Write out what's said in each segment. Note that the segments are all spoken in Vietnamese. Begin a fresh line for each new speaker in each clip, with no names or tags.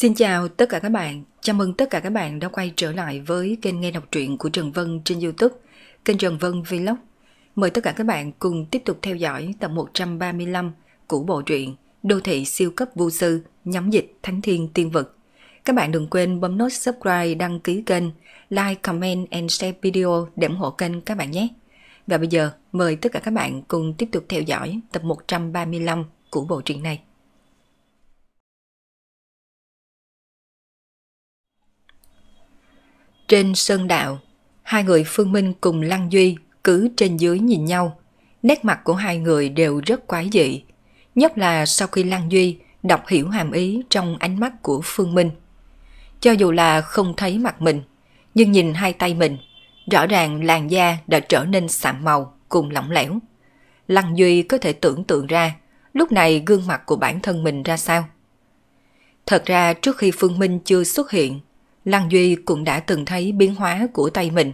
Xin chào tất cả các bạn, chào mừng tất cả các bạn đã quay trở lại với kênh nghe đọc truyện của Trần Vân trên Youtube, kênh Trần Vân Vlog. Mời tất cả các bạn cùng tiếp tục theo dõi tập 135 của bộ truyện Đô thị siêu cấp vô sư, nhóm dịch Thánh Thiên Tiên vật. Các bạn đừng quên bấm nút subscribe, đăng ký kênh, like, comment and share video để ủng hộ kênh các bạn nhé. Và bây giờ, mời tất cả các bạn cùng tiếp tục theo dõi tập 135 của bộ truyện này. Trên sơn đạo, hai người Phương Minh cùng Lăng Duy cứ trên dưới nhìn nhau. Nét mặt của hai người đều rất quái dị. Nhất là sau khi Lăng Duy đọc hiểu hàm ý trong ánh mắt của Phương Minh. Cho dù là không thấy mặt mình, nhưng nhìn hai tay mình, rõ ràng làn da đã trở nên sạm màu cùng lỏng lẻo. Lăng Duy có thể tưởng tượng ra lúc này gương mặt của bản thân mình ra sao. Thật ra trước khi Phương Minh chưa xuất hiện Lăng Duy cũng đã từng thấy biến hóa của tay mình.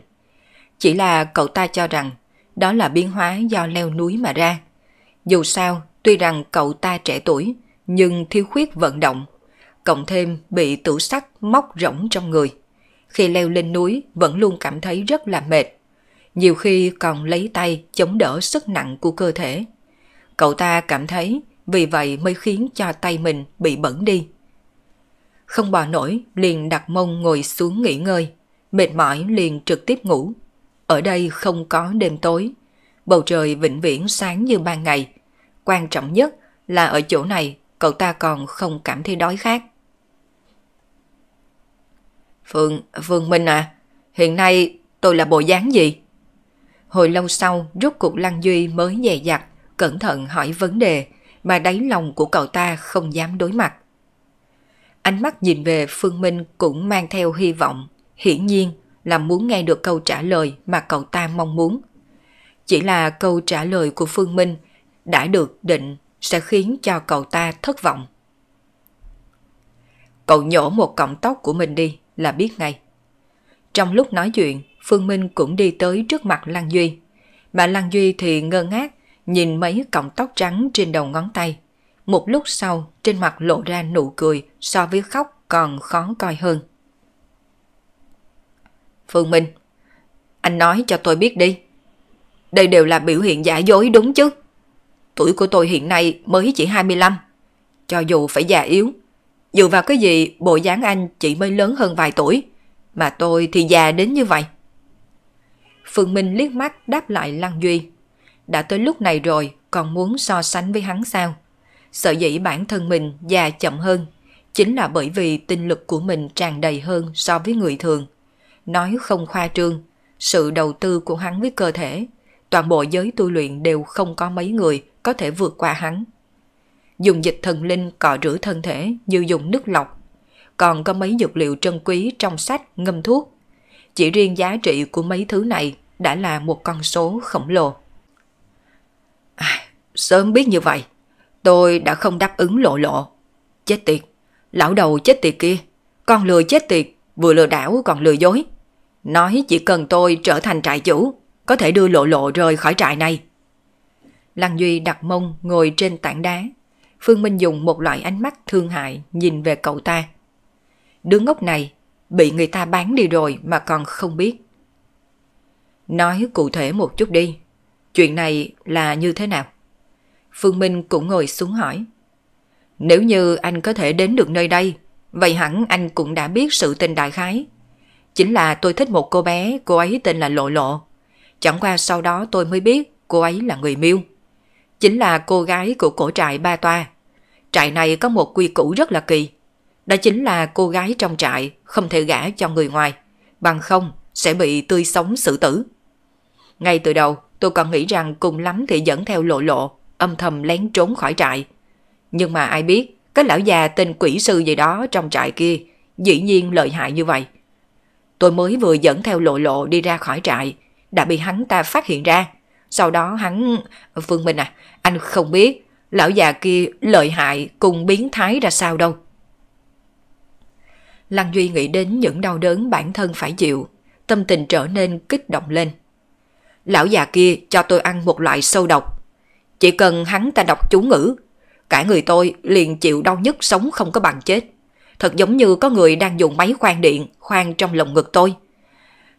Chỉ là cậu ta cho rằng đó là biến hóa do leo núi mà ra. Dù sao, tuy rằng cậu ta trẻ tuổi, nhưng thiếu khuyết vận động. Cộng thêm bị tủ sắt móc rỗng trong người. Khi leo lên núi vẫn luôn cảm thấy rất là mệt. Nhiều khi còn lấy tay chống đỡ sức nặng của cơ thể. Cậu ta cảm thấy vì vậy mới khiến cho tay mình bị bẩn đi. Không bỏ nổi, liền đặt mông ngồi xuống nghỉ ngơi. Mệt mỏi liền trực tiếp ngủ. Ở đây không có đêm tối. Bầu trời vĩnh viễn sáng như ban ngày. Quan trọng nhất là ở chỗ này cậu ta còn không cảm thấy đói khát. Phương, Phương Minh à, hiện nay tôi là bộ dáng gì? Hồi lâu sau, rốt cuộc Lăng Duy mới dè dặt, cẩn thận hỏi vấn đề mà đáy lòng của cậu ta không dám đối mặt. Ánh mắt nhìn về Phương Minh cũng mang theo hy vọng, hiển nhiên là muốn nghe được câu trả lời mà cậu ta mong muốn. Chỉ là câu trả lời của Phương Minh đã được định sẽ khiến cho cậu ta thất vọng. Cậu nhổ một cọng tóc của mình đi là biết ngay. Trong lúc nói chuyện, Phương Minh cũng đi tới trước mặt Lan Duy. Mà Lan Duy thì ngơ ngác nhìn mấy cọng tóc trắng trên đầu ngón tay một lúc sau trên mặt lộ ra nụ cười so với khóc còn khó coi hơn. Phương Minh, anh nói cho tôi biết đi. Đây đều là biểu hiện giả dối đúng chứ? Tuổi của tôi hiện nay mới chỉ 25. Cho dù phải già yếu, dựa vào cái gì bộ dáng anh chỉ mới lớn hơn vài tuổi, mà tôi thì già đến như vậy. Phương Minh liếc mắt đáp lại Lăng Duy. Đã tới lúc này rồi còn muốn so sánh với hắn sao? Sở dĩ bản thân mình già chậm hơn chính là bởi vì tinh lực của mình tràn đầy hơn so với người thường. Nói không khoa trương, sự đầu tư của hắn với cơ thể, toàn bộ giới tu luyện đều không có mấy người có thể vượt qua hắn. Dùng dịch thần linh cọ rửa thân thể như dùng nước lọc, còn có mấy dược liệu trân quý trong sách ngâm thuốc. Chỉ riêng giá trị của mấy thứ này đã là một con số khổng lồ. À, sớm biết như vậy, Tôi đã không đáp ứng lộ lộ. Chết tiệt, lão đầu chết tiệt kia, con lừa chết tiệt, vừa lừa đảo còn lừa dối. Nói chỉ cần tôi trở thành trại chủ, có thể đưa lộ lộ rời khỏi trại này. Lăng Duy đặt mông ngồi trên tảng đá. Phương Minh dùng một loại ánh mắt thương hại nhìn về cậu ta. Đứa ngốc này bị người ta bán đi rồi mà còn không biết. Nói cụ thể một chút đi. Chuyện này là như thế nào? Phương Minh cũng ngồi xuống hỏi. Nếu như anh có thể đến được nơi đây, vậy hẳn anh cũng đã biết sự tình đại khái. Chính là tôi thích một cô bé, cô ấy tên là Lộ Lộ. Chẳng qua sau đó tôi mới biết cô ấy là người miêu. Chính là cô gái của cổ trại Ba Toa. Trại này có một quy củ rất là kỳ. Đó chính là cô gái trong trại không thể gả cho người ngoài. Bằng không sẽ bị tươi sống xử tử. Ngay từ đầu tôi còn nghĩ rằng cùng lắm thì dẫn theo lộ lộ âm thầm lén trốn khỏi trại. Nhưng mà ai biết, cái lão già tên quỷ sư gì đó trong trại kia, dĩ nhiên lợi hại như vậy. Tôi mới vừa dẫn theo lộ lộ đi ra khỏi trại, đã bị hắn ta phát hiện ra. Sau đó hắn... Phương Minh à, anh không biết, lão già kia lợi hại cùng biến thái ra sao đâu. Lăng Duy nghĩ đến những đau đớn bản thân phải chịu, tâm tình trở nên kích động lên. Lão già kia cho tôi ăn một loại sâu độc, chỉ cần hắn ta đọc chú ngữ, cả người tôi liền chịu đau nhức sống không có bằng chết. Thật giống như có người đang dùng máy khoan điện khoan trong lồng ngực tôi.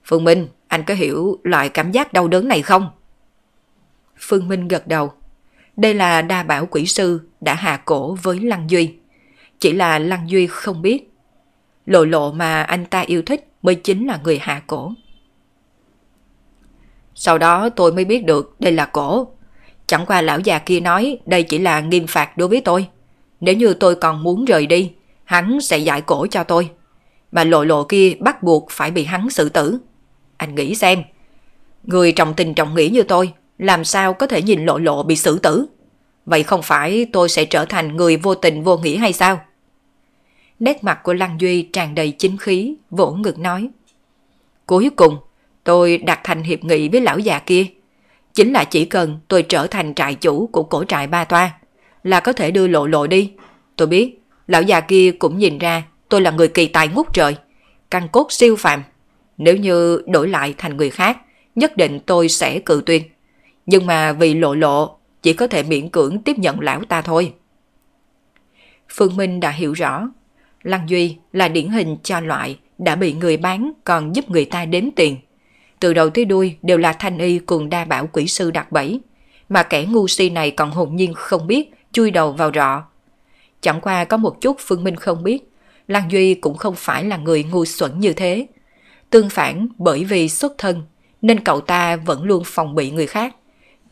Phương Minh, anh có hiểu loại cảm giác đau đớn này không? Phương Minh gật đầu. Đây là đa bảo quỷ sư đã hạ cổ với Lăng Duy. Chỉ là Lăng Duy không biết. Lộ lộ mà anh ta yêu thích mới chính là người hạ cổ. Sau đó tôi mới biết được đây là cổ. Chẳng qua lão già kia nói đây chỉ là nghiêm phạt đối với tôi. Nếu như tôi còn muốn rời đi, hắn sẽ giải cổ cho tôi. Mà lộ lộ kia bắt buộc phải bị hắn xử tử. Anh nghĩ xem, người trọng tình trọng nghĩa như tôi, làm sao có thể nhìn lộ lộ bị xử tử? Vậy không phải tôi sẽ trở thành người vô tình vô nghĩa hay sao? Nét mặt của Lăng Duy tràn đầy chính khí, vỗ ngực nói. Cuối cùng, tôi đặt thành hiệp nghị với lão già kia. Chính là chỉ cần tôi trở thành trại chủ của cổ trại ba toa là có thể đưa lộ lộ đi. Tôi biết, lão già kia cũng nhìn ra tôi là người kỳ tài ngút trời, căn cốt siêu phàm. Nếu như đổi lại thành người khác, nhất định tôi sẽ cự tuyên. Nhưng mà vì lộ lộ, chỉ có thể miễn cưỡng tiếp nhận lão ta thôi. Phương Minh đã hiểu rõ, Lăng Duy là điển hình cho loại đã bị người bán còn giúp người ta đếm tiền từ đầu tới đuôi đều là thanh y cùng đa bảo quỷ sư đặt bẫy, mà kẻ ngu si này còn hồn nhiên không biết, chui đầu vào rọ. Chẳng qua có một chút Phương Minh không biết, Lan Duy cũng không phải là người ngu xuẩn như thế. Tương phản bởi vì xuất thân, nên cậu ta vẫn luôn phòng bị người khác.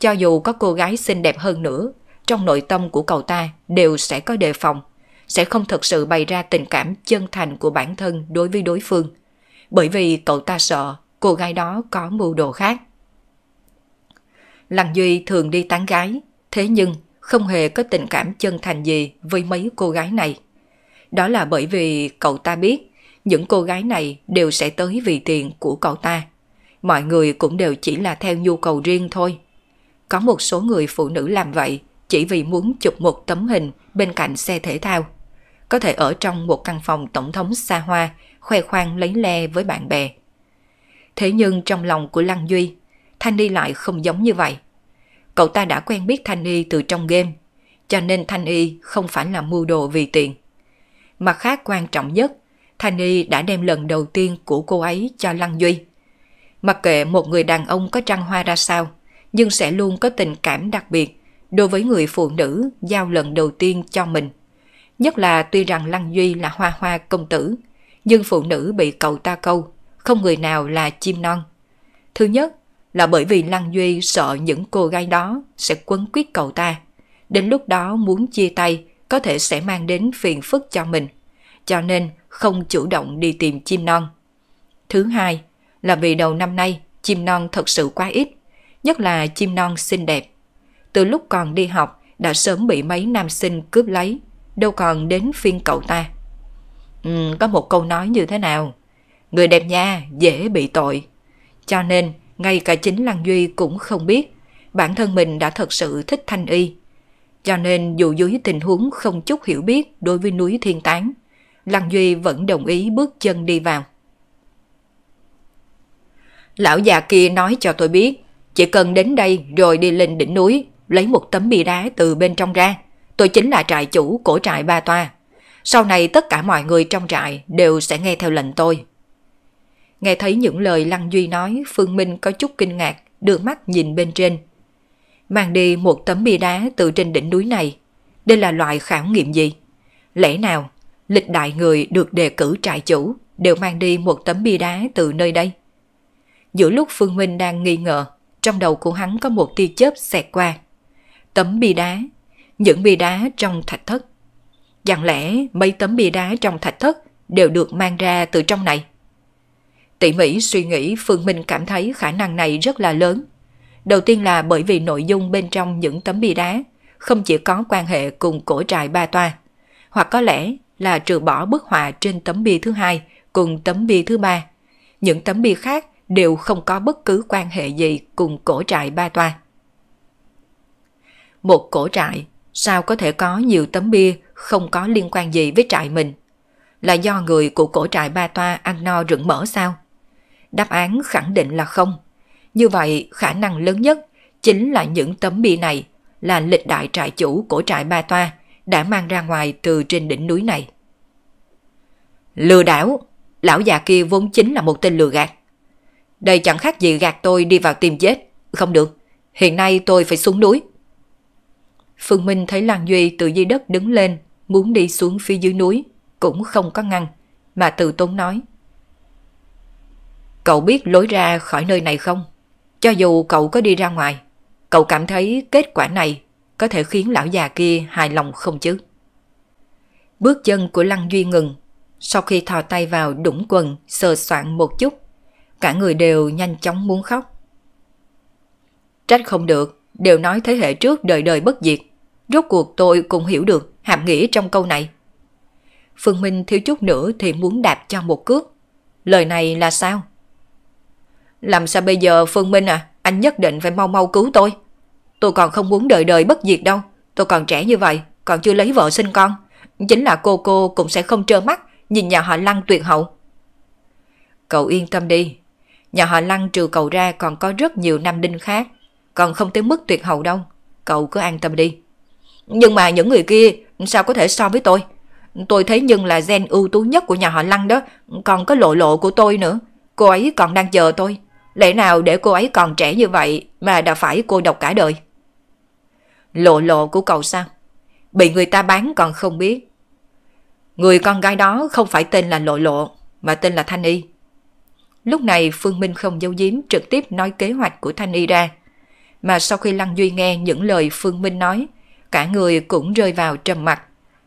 Cho dù có cô gái xinh đẹp hơn nữa, trong nội tâm của cậu ta đều sẽ có đề phòng, sẽ không thực sự bày ra tình cảm chân thành của bản thân đối với đối phương. Bởi vì cậu ta sợ cô gái đó có mưu đồ khác. Lăng Duy thường đi tán gái, thế nhưng không hề có tình cảm chân thành gì với mấy cô gái này. Đó là bởi vì cậu ta biết những cô gái này đều sẽ tới vì tiền của cậu ta. Mọi người cũng đều chỉ là theo nhu cầu riêng thôi. Có một số người phụ nữ làm vậy chỉ vì muốn chụp một tấm hình bên cạnh xe thể thao. Có thể ở trong một căn phòng tổng thống xa hoa, khoe khoang lấy le với bạn bè. Thế nhưng trong lòng của Lăng Duy, Thanh Ni lại không giống như vậy. Cậu ta đã quen biết Thanh Ni từ trong game, cho nên Thanh Ni không phải là mua đồ vì tiền. Mặt khác quan trọng nhất, Thanh Ni đã đem lần đầu tiên của cô ấy cho Lăng Duy. Mặc kệ một người đàn ông có trăng hoa ra sao, nhưng sẽ luôn có tình cảm đặc biệt đối với người phụ nữ giao lần đầu tiên cho mình. Nhất là tuy rằng Lăng Duy là hoa hoa công tử, nhưng phụ nữ bị cậu ta câu không người nào là chim non. Thứ nhất là bởi vì Lăng Duy sợ những cô gái đó sẽ quấn quyết cậu ta. Đến lúc đó muốn chia tay có thể sẽ mang đến phiền phức cho mình, cho nên không chủ động đi tìm chim non. Thứ hai là vì đầu năm nay chim non thật sự quá ít, nhất là chim non xinh đẹp. Từ lúc còn đi học đã sớm bị mấy nam sinh cướp lấy, đâu còn đến phiên cậu ta. Ừ, có một câu nói như thế nào? Người đẹp nha, dễ bị tội. Cho nên, ngay cả chính Lăng Duy cũng không biết bản thân mình đã thật sự thích Thanh Y. Cho nên dù dưới tình huống không chút hiểu biết đối với núi Thiên Tán, Lăng Duy vẫn đồng ý bước chân đi vào. Lão già kia nói cho tôi biết, chỉ cần đến đây rồi đi lên đỉnh núi, lấy một tấm bia đá từ bên trong ra. Tôi chính là trại chủ của trại Ba Toa. Sau này tất cả mọi người trong trại đều sẽ nghe theo lệnh tôi. Nghe thấy những lời Lăng Duy nói, Phương Minh có chút kinh ngạc, đưa mắt nhìn bên trên. Mang đi một tấm bia đá từ trên đỉnh núi này. Đây là loại khảo nghiệm gì? Lẽ nào, lịch đại người được đề cử trại chủ đều mang đi một tấm bia đá từ nơi đây? Giữa lúc Phương Minh đang nghi ngờ, trong đầu của hắn có một tia chớp xẹt qua. Tấm bia đá, những bia đá trong thạch thất. Chẳng lẽ mấy tấm bia đá trong thạch thất đều được mang ra từ trong này? Tỉ mỹ suy nghĩ Phương Minh cảm thấy khả năng này rất là lớn. Đầu tiên là bởi vì nội dung bên trong những tấm bia đá không chỉ có quan hệ cùng cổ trại ba toa, hoặc có lẽ là trừ bỏ bức họa trên tấm bia thứ hai cùng tấm bia thứ ba. Những tấm bia khác đều không có bất cứ quan hệ gì cùng cổ trại ba toa. Một cổ trại sao có thể có nhiều tấm bia không có liên quan gì với trại mình? Là do người của cổ trại ba toa ăn no rựng mỡ sao? Đáp án khẳng định là không. Như vậy, khả năng lớn nhất chính là những tấm bia này là lịch đại trại chủ của trại Ba Toa đã mang ra ngoài từ trên đỉnh núi này. Lừa đảo, lão già kia vốn chính là một tên lừa gạt. Đây chẳng khác gì gạt tôi đi vào tìm chết. Không được, hiện nay tôi phải xuống núi. Phương Minh thấy Lan Duy từ dưới đất đứng lên, muốn đi xuống phía dưới núi, cũng không có ngăn, mà từ tốn nói. Cậu biết lối ra khỏi nơi này không? Cho dù cậu có đi ra ngoài, cậu cảm thấy kết quả này có thể khiến lão già kia hài lòng không chứ? Bước chân của Lăng Duy ngừng, sau khi thò tay vào đũng quần sờ soạn một chút, cả người đều nhanh chóng muốn khóc. Trách không được, đều nói thế hệ trước đời đời bất diệt, rốt cuộc tôi cũng hiểu được hàm nghĩa trong câu này. Phương Minh thiếu chút nữa thì muốn đạp cho một cước. Lời này là sao? Làm sao bây giờ Phương Minh à, anh nhất định phải mau mau cứu tôi. Tôi còn không muốn đời đời bất diệt đâu. Tôi còn trẻ như vậy, còn chưa lấy vợ sinh con. Chính là cô cô cũng sẽ không trơ mắt nhìn nhà họ Lăng tuyệt hậu. Cậu yên tâm đi. Nhà họ Lăng trừ cậu ra còn có rất nhiều nam đinh khác. Còn không tới mức tuyệt hậu đâu. Cậu cứ an tâm đi. Nhưng mà những người kia sao có thể so với tôi? Tôi thấy Nhưng là gen ưu tú nhất của nhà họ Lăng đó, còn có lộ lộ của tôi nữa. Cô ấy còn đang chờ tôi lẽ nào để cô ấy còn trẻ như vậy mà đã phải cô độc cả đời? Lộ lộ của cậu sao? Bị người ta bán còn không biết. Người con gái đó không phải tên là lộ lộ, mà tên là Thanh Y. Lúc này Phương Minh không giấu giếm trực tiếp nói kế hoạch của Thanh Y ra. Mà sau khi Lăng Duy nghe những lời Phương Minh nói, cả người cũng rơi vào trầm mặc.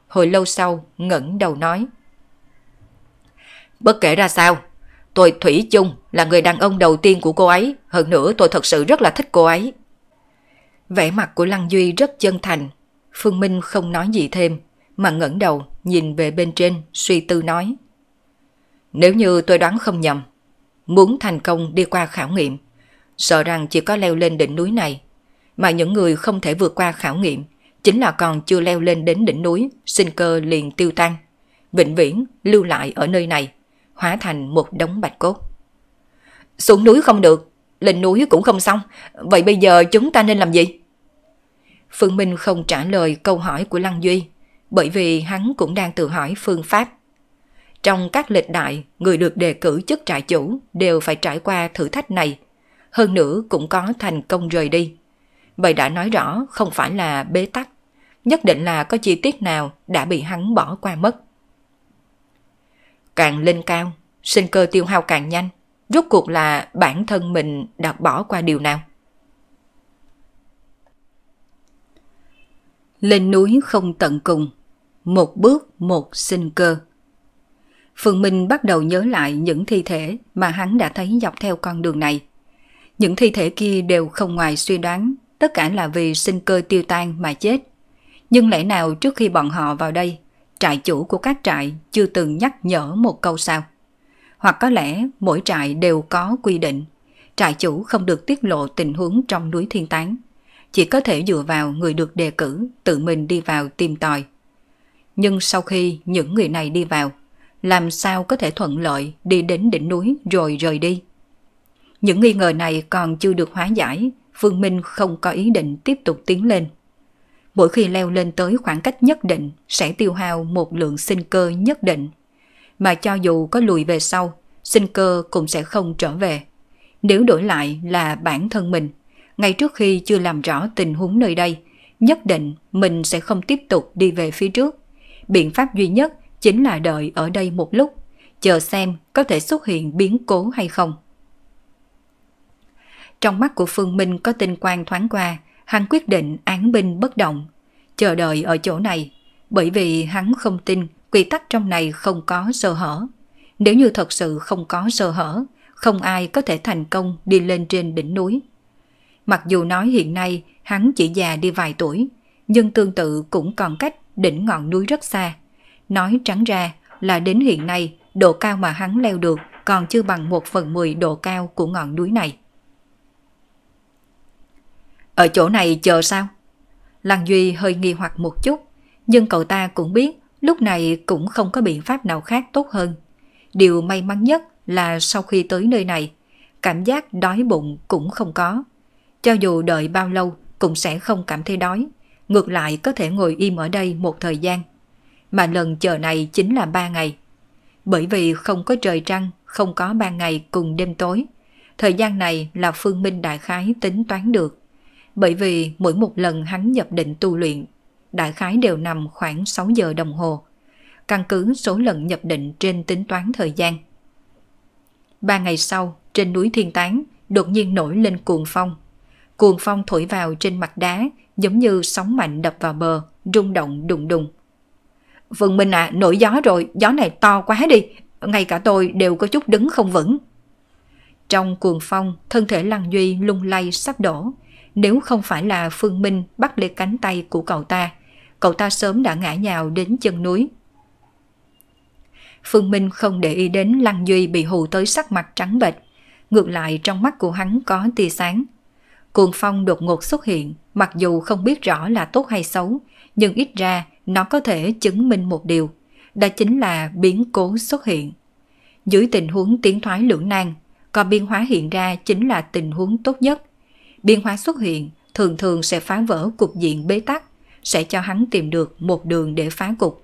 Hồi lâu sau, ngẩng đầu nói. Bất kể ra sao, Tôi Thủy chung là người đàn ông đầu tiên của cô ấy, hơn nữa tôi thật sự rất là thích cô ấy. Vẻ mặt của Lăng Duy rất chân thành, Phương Minh không nói gì thêm, mà ngẩng đầu nhìn về bên trên suy tư nói. Nếu như tôi đoán không nhầm, muốn thành công đi qua khảo nghiệm, sợ rằng chỉ có leo lên đỉnh núi này, mà những người không thể vượt qua khảo nghiệm chính là còn chưa leo lên đến đỉnh núi, sinh cơ liền tiêu tan, vĩnh viễn lưu lại ở nơi này hóa thành một đống bạch cốt. Xuống núi không được, lên núi cũng không xong, vậy bây giờ chúng ta nên làm gì? Phương Minh không trả lời câu hỏi của Lăng Duy, bởi vì hắn cũng đang tự hỏi phương pháp. Trong các lịch đại, người được đề cử chức trại chủ đều phải trải qua thử thách này, hơn nữa cũng có thành công rời đi. Vậy đã nói rõ không phải là bế tắc, nhất định là có chi tiết nào đã bị hắn bỏ qua mất. Càng lên cao, sinh cơ tiêu hao càng nhanh, rốt cuộc là bản thân mình đã bỏ qua điều nào. Lên núi không tận cùng, một bước một sinh cơ. Phương Minh bắt đầu nhớ lại những thi thể mà hắn đã thấy dọc theo con đường này. Những thi thể kia đều không ngoài suy đoán, tất cả là vì sinh cơ tiêu tan mà chết. Nhưng lẽ nào trước khi bọn họ vào đây trại chủ của các trại chưa từng nhắc nhở một câu sao. Hoặc có lẽ mỗi trại đều có quy định, trại chủ không được tiết lộ tình huống trong núi thiên tán, chỉ có thể dựa vào người được đề cử tự mình đi vào tìm tòi. Nhưng sau khi những người này đi vào, làm sao có thể thuận lợi đi đến đỉnh núi rồi rời đi? Những nghi ngờ này còn chưa được hóa giải, Phương Minh không có ý định tiếp tục tiến lên mỗi khi leo lên tới khoảng cách nhất định sẽ tiêu hao một lượng sinh cơ nhất định. Mà cho dù có lùi về sau, sinh cơ cũng sẽ không trở về. Nếu đổi lại là bản thân mình, ngay trước khi chưa làm rõ tình huống nơi đây, nhất định mình sẽ không tiếp tục đi về phía trước. Biện pháp duy nhất chính là đợi ở đây một lúc, chờ xem có thể xuất hiện biến cố hay không. Trong mắt của Phương Minh có tinh quang thoáng qua, Hắn quyết định án binh bất động, chờ đợi ở chỗ này, bởi vì hắn không tin quy tắc trong này không có sơ hở. Nếu như thật sự không có sơ hở, không ai có thể thành công đi lên trên đỉnh núi. Mặc dù nói hiện nay hắn chỉ già đi vài tuổi, nhưng tương tự cũng còn cách đỉnh ngọn núi rất xa. Nói trắng ra là đến hiện nay độ cao mà hắn leo được còn chưa bằng một phần mười độ cao của ngọn núi này. Ở chỗ này chờ sao? Lăng Duy hơi nghi hoặc một chút, nhưng cậu ta cũng biết lúc này cũng không có biện pháp nào khác tốt hơn. Điều may mắn nhất là sau khi tới nơi này, cảm giác đói bụng cũng không có. Cho dù đợi bao lâu cũng sẽ không cảm thấy đói, ngược lại có thể ngồi im ở đây một thời gian. Mà lần chờ này chính là ba ngày. Bởi vì không có trời trăng, không có ban ngày cùng đêm tối. Thời gian này là Phương Minh đại khái tính toán được bởi vì mỗi một lần hắn nhập định tu luyện, đại khái đều nằm khoảng 6 giờ đồng hồ, căn cứ số lần nhập định trên tính toán thời gian. Ba ngày sau, trên núi Thiên Tán, đột nhiên nổi lên cuồng phong. Cuồng phong thổi vào trên mặt đá, giống như sóng mạnh đập vào bờ, rung động đùng đùng. Vân Minh à, nổi gió rồi, gió này to quá đi, ngay cả tôi đều có chút đứng không vững. Trong cuồng phong, thân thể Lăng Duy lung lay sắp đổ, nếu không phải là Phương Minh bắt lấy cánh tay của cậu ta, cậu ta sớm đã ngã nhào đến chân núi. Phương Minh không để ý đến Lăng Duy bị hù tới sắc mặt trắng bệch. Ngược lại trong mắt của hắn có tia sáng. Cuồng phong đột ngột xuất hiện, mặc dù không biết rõ là tốt hay xấu, nhưng ít ra nó có thể chứng minh một điều. Đó chính là biến cố xuất hiện. Dưới tình huống tiến thoái lưỡng nan, có biên hóa hiện ra chính là tình huống tốt nhất biên hóa xuất hiện thường thường sẽ phá vỡ cục diện bế tắc, sẽ cho hắn tìm được một đường để phá cục.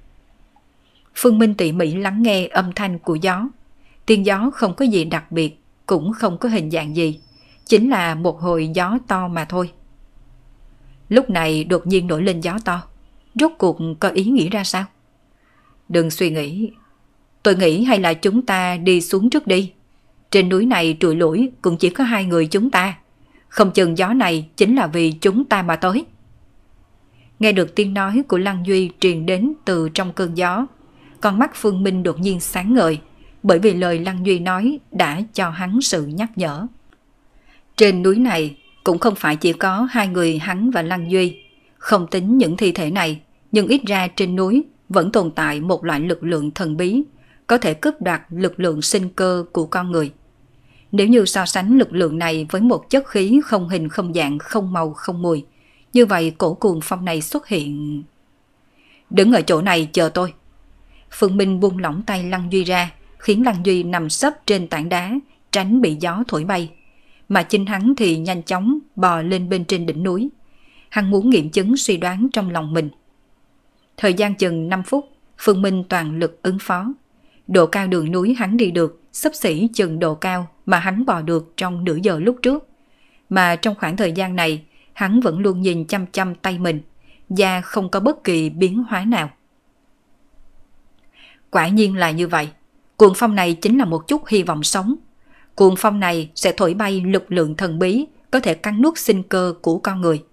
Phương Minh tỉ mỉ lắng nghe âm thanh của gió. tiên gió không có gì đặc biệt, cũng không có hình dạng gì, chính là một hồi gió to mà thôi. Lúc này đột nhiên nổi lên gió to, rốt cuộc có ý nghĩ ra sao? Đừng suy nghĩ, tôi nghĩ hay là chúng ta đi xuống trước đi. Trên núi này trụi lũi cũng chỉ có hai người chúng ta. Không chừng gió này chính là vì chúng ta mà tới. Nghe được tiếng nói của Lăng Duy truyền đến từ trong cơn gió, con mắt Phương Minh đột nhiên sáng ngời, bởi vì lời Lăng Duy nói đã cho hắn sự nhắc nhở. Trên núi này cũng không phải chỉ có hai người hắn và Lăng Duy, không tính những thi thể này, nhưng ít ra trên núi vẫn tồn tại một loại lực lượng thần bí, có thể cướp đoạt lực lượng sinh cơ của con người. Nếu như so sánh lực lượng này với một chất khí không hình không dạng, không màu, không mùi, như vậy cổ cuồng phong này xuất hiện... Đứng ở chỗ này chờ tôi. Phương Minh buông lỏng tay Lăng Duy ra, khiến Lăng Duy nằm sấp trên tảng đá, tránh bị gió thổi bay. Mà chính hắn thì nhanh chóng bò lên bên trên đỉnh núi. Hắn muốn nghiệm chứng suy đoán trong lòng mình. Thời gian chừng 5 phút, Phương Minh toàn lực ứng phó. Độ cao đường núi hắn đi được, sấp xỉ chừng độ cao mà hắn bò được trong nửa giờ lúc trước. Mà trong khoảng thời gian này, hắn vẫn luôn nhìn chăm chăm tay mình, da không có bất kỳ biến hóa nào. Quả nhiên là như vậy, cuồng phong này chính là một chút hy vọng sống. Cuồng phong này sẽ thổi bay lực lượng thần bí có thể cắn nuốt sinh cơ của con người.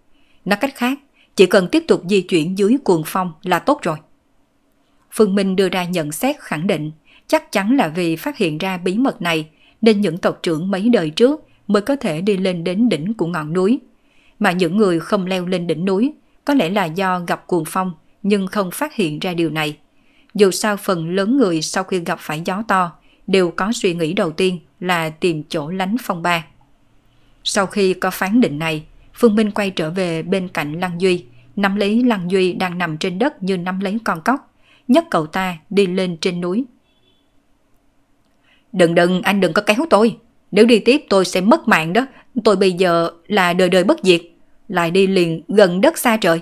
Nói cách khác, chỉ cần tiếp tục di chuyển dưới cuồng phong là tốt rồi. Phương Minh đưa ra nhận xét khẳng định, chắc chắn là vì phát hiện ra bí mật này nên những tộc trưởng mấy đời trước mới có thể đi lên đến đỉnh của ngọn núi. Mà những người không leo lên đỉnh núi có lẽ là do gặp cuồng phong nhưng không phát hiện ra điều này. Dù sao phần lớn người sau khi gặp phải gió to đều có suy nghĩ đầu tiên là tìm chỗ lánh phong ba. Sau khi có phán định này, Phương Minh quay trở về bên cạnh Lăng Duy, nắm lấy Lăng Duy đang nằm trên đất như nắm lấy con cóc, nhấc cậu ta đi lên trên núi Đừng đừng, anh đừng có kéo tôi. Nếu đi tiếp tôi sẽ mất mạng đó. Tôi bây giờ là đời đời bất diệt. Lại đi liền gần đất xa trời.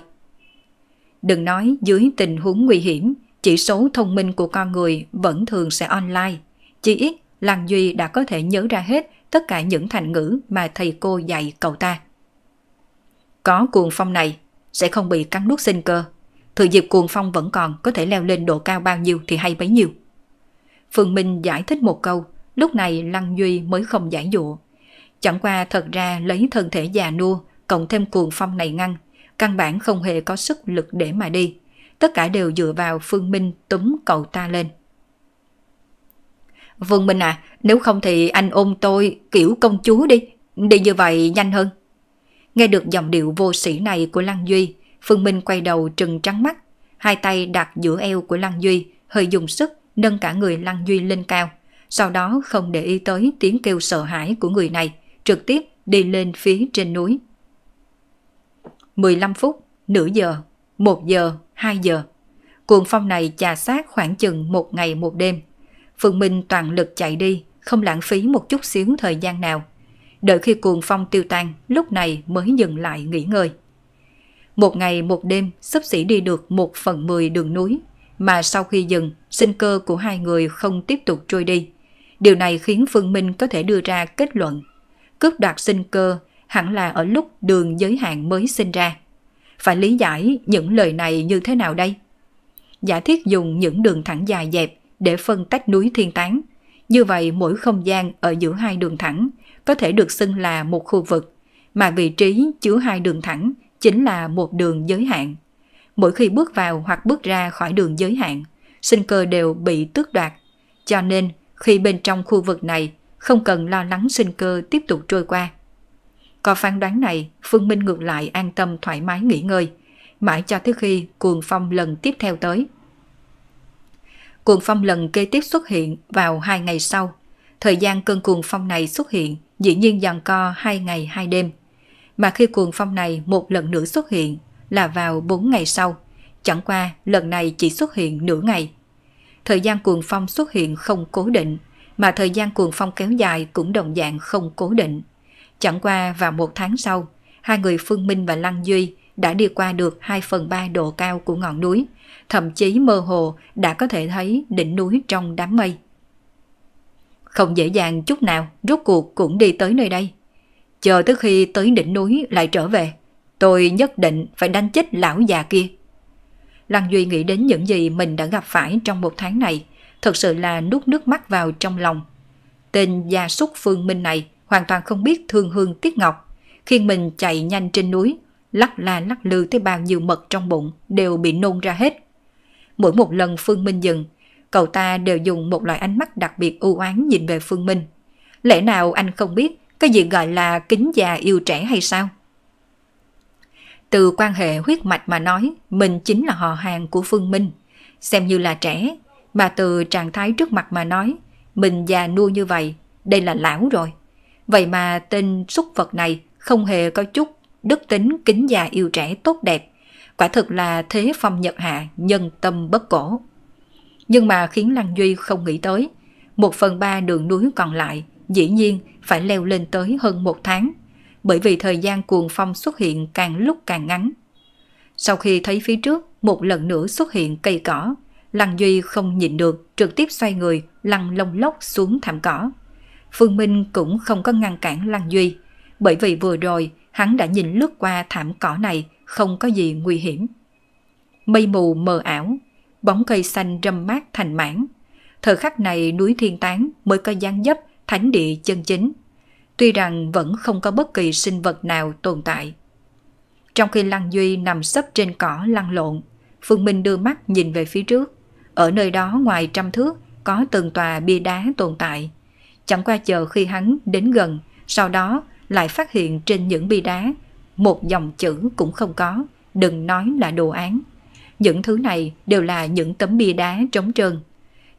Đừng nói dưới tình huống nguy hiểm, chỉ số thông minh của con người vẫn thường sẽ online. Chỉ ít, Lan Duy đã có thể nhớ ra hết tất cả những thành ngữ mà thầy cô dạy cậu ta. Có cuồng phong này, sẽ không bị cắn nuốt sinh cơ. Thừa dịp cuồng phong vẫn còn có thể leo lên độ cao bao nhiêu thì hay bấy nhiêu. Phương Minh giải thích một câu, lúc này Lăng Duy mới không giải dụ. Chẳng qua thật ra lấy thân thể già nua, cộng thêm cuồng phong này ngăn, căn bản không hề có sức lực để mà đi. Tất cả đều dựa vào Phương Minh túm cậu ta lên. Phương Minh à, nếu không thì anh ôm tôi kiểu công chúa đi, đi như vậy nhanh hơn. Nghe được giọng điệu vô sĩ này của Lăng Duy, Phương Minh quay đầu trừng trắng mắt, hai tay đặt giữa eo của Lăng Duy, hơi dùng sức, nâng cả người Lăng Duy lên cao, sau đó không để ý tới tiếng kêu sợ hãi của người này, trực tiếp đi lên phía trên núi. 15 phút, nửa giờ, 1 giờ, 2 giờ. Cuồng phong này chà sát khoảng chừng một ngày một đêm. Phương Minh toàn lực chạy đi, không lãng phí một chút xíu thời gian nào. Đợi khi cuồng phong tiêu tan, lúc này mới dừng lại nghỉ ngơi. Một ngày một đêm, sắp xỉ đi được một phần mười đường núi, mà sau khi dừng sinh cơ của hai người không tiếp tục trôi đi. Điều này khiến Phương Minh có thể đưa ra kết luận. Cướp đoạt sinh cơ hẳn là ở lúc đường giới hạn mới sinh ra. Phải lý giải những lời này như thế nào đây? Giả thiết dùng những đường thẳng dài dẹp để phân tách núi thiên tán. Như vậy mỗi không gian ở giữa hai đường thẳng có thể được xưng là một khu vực, mà vị trí chứa hai đường thẳng chính là một đường giới hạn. Mỗi khi bước vào hoặc bước ra khỏi đường giới hạn, sinh cơ đều bị tước đoạt. Cho nên, khi bên trong khu vực này, không cần lo lắng sinh cơ tiếp tục trôi qua. Có phán đoán này, Phương Minh ngược lại an tâm thoải mái nghỉ ngơi, mãi cho tới khi cuồng phong lần tiếp theo tới. Cuồng phong lần kế tiếp xuất hiện vào hai ngày sau. Thời gian cơn cuồng phong này xuất hiện dĩ nhiên dần co hai ngày hai đêm. Mà khi cuồng phong này một lần nữa xuất hiện là vào bốn ngày sau – Chẳng qua lần này chỉ xuất hiện nửa ngày. Thời gian cuồng phong xuất hiện không cố định, mà thời gian cuồng phong kéo dài cũng đồng dạng không cố định. Chẳng qua vào một tháng sau, hai người Phương Minh và Lăng Duy đã đi qua được 2 phần 3 độ cao của ngọn núi, thậm chí mơ hồ đã có thể thấy đỉnh núi trong đám mây. Không dễ dàng chút nào, rốt cuộc cũng đi tới nơi đây. Chờ tới khi tới đỉnh núi lại trở về, tôi nhất định phải đánh chết lão già kia. Lăng Duy nghĩ đến những gì mình đã gặp phải trong một tháng này, thật sự là nuốt nước mắt vào trong lòng. Tên gia súc phương minh này hoàn toàn không biết thương hương tiếc ngọc. Khi mình chạy nhanh trên núi, lắc la lắc lư tới bao nhiêu mật trong bụng đều bị nôn ra hết. Mỗi một lần Phương Minh dừng, cậu ta đều dùng một loại ánh mắt đặc biệt u oán nhìn về Phương Minh. Lẽ nào anh không biết cái gì gọi là kính già yêu trẻ hay sao? Từ quan hệ huyết mạch mà nói, mình chính là họ hàng của Phương Minh, xem như là trẻ, mà từ trạng thái trước mặt mà nói, mình già nua như vậy, đây là lão rồi. Vậy mà tên súc vật này không hề có chút đức tính kính già yêu trẻ tốt đẹp, quả thực là thế phong nhật hạ nhân tâm bất cổ. Nhưng mà khiến Lăng Duy không nghĩ tới, một phần ba đường núi còn lại dĩ nhiên phải leo lên tới hơn một tháng bởi vì thời gian cuồng phong xuất hiện càng lúc càng ngắn. Sau khi thấy phía trước một lần nữa xuất hiện cây cỏ, Lăng Duy không nhịn được, trực tiếp xoay người, lăn lông lốc xuống thảm cỏ. Phương Minh cũng không có ngăn cản Lăng Duy, bởi vì vừa rồi hắn đã nhìn lướt qua thảm cỏ này, không có gì nguy hiểm. Mây mù mờ ảo, bóng cây xanh râm mát thành mảng. Thời khắc này núi Thiên Tán mới có dáng dấp thánh địa chân chính tuy rằng vẫn không có bất kỳ sinh vật nào tồn tại. Trong khi Lăng Duy nằm sấp trên cỏ lăn lộn, Phương Minh đưa mắt nhìn về phía trước. Ở nơi đó ngoài trăm thước có từng tòa bia đá tồn tại. Chẳng qua chờ khi hắn đến gần, sau đó lại phát hiện trên những bia đá một dòng chữ cũng không có, đừng nói là đồ án. Những thứ này đều là những tấm bia đá trống trơn.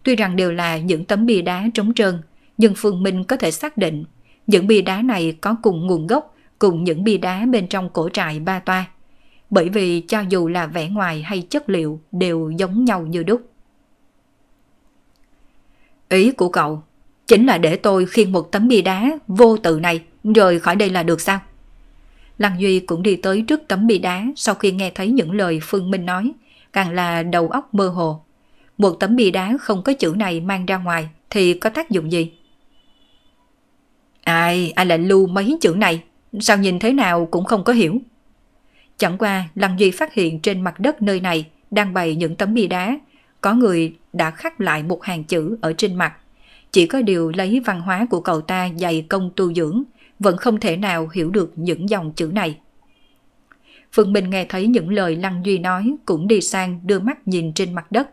Tuy rằng đều là những tấm bia đá trống trơn, nhưng Phương Minh có thể xác định những bia đá này có cùng nguồn gốc cùng những bia đá bên trong cổ trại Ba Toa. Bởi vì cho dù là vẻ ngoài hay chất liệu đều giống nhau như đúc. Ý của cậu chính là để tôi khiên một tấm bia đá vô tự này rồi khỏi đây là được sao? Lăng Duy cũng đi tới trước tấm bia đá sau khi nghe thấy những lời Phương Minh nói, càng là đầu óc mơ hồ. Một tấm bia đá không có chữ này mang ra ngoài thì có tác dụng gì? Ai, ai lại lưu mấy chữ này, sao nhìn thế nào cũng không có hiểu. Chẳng qua Lăng Duy phát hiện trên mặt đất nơi này đang bày những tấm bia đá, có người đã khắc lại một hàng chữ ở trên mặt. Chỉ có điều lấy văn hóa của cậu ta dày công tu dưỡng, vẫn không thể nào hiểu được những dòng chữ này. Phương Minh nghe thấy những lời Lăng Duy nói cũng đi sang đưa mắt nhìn trên mặt đất.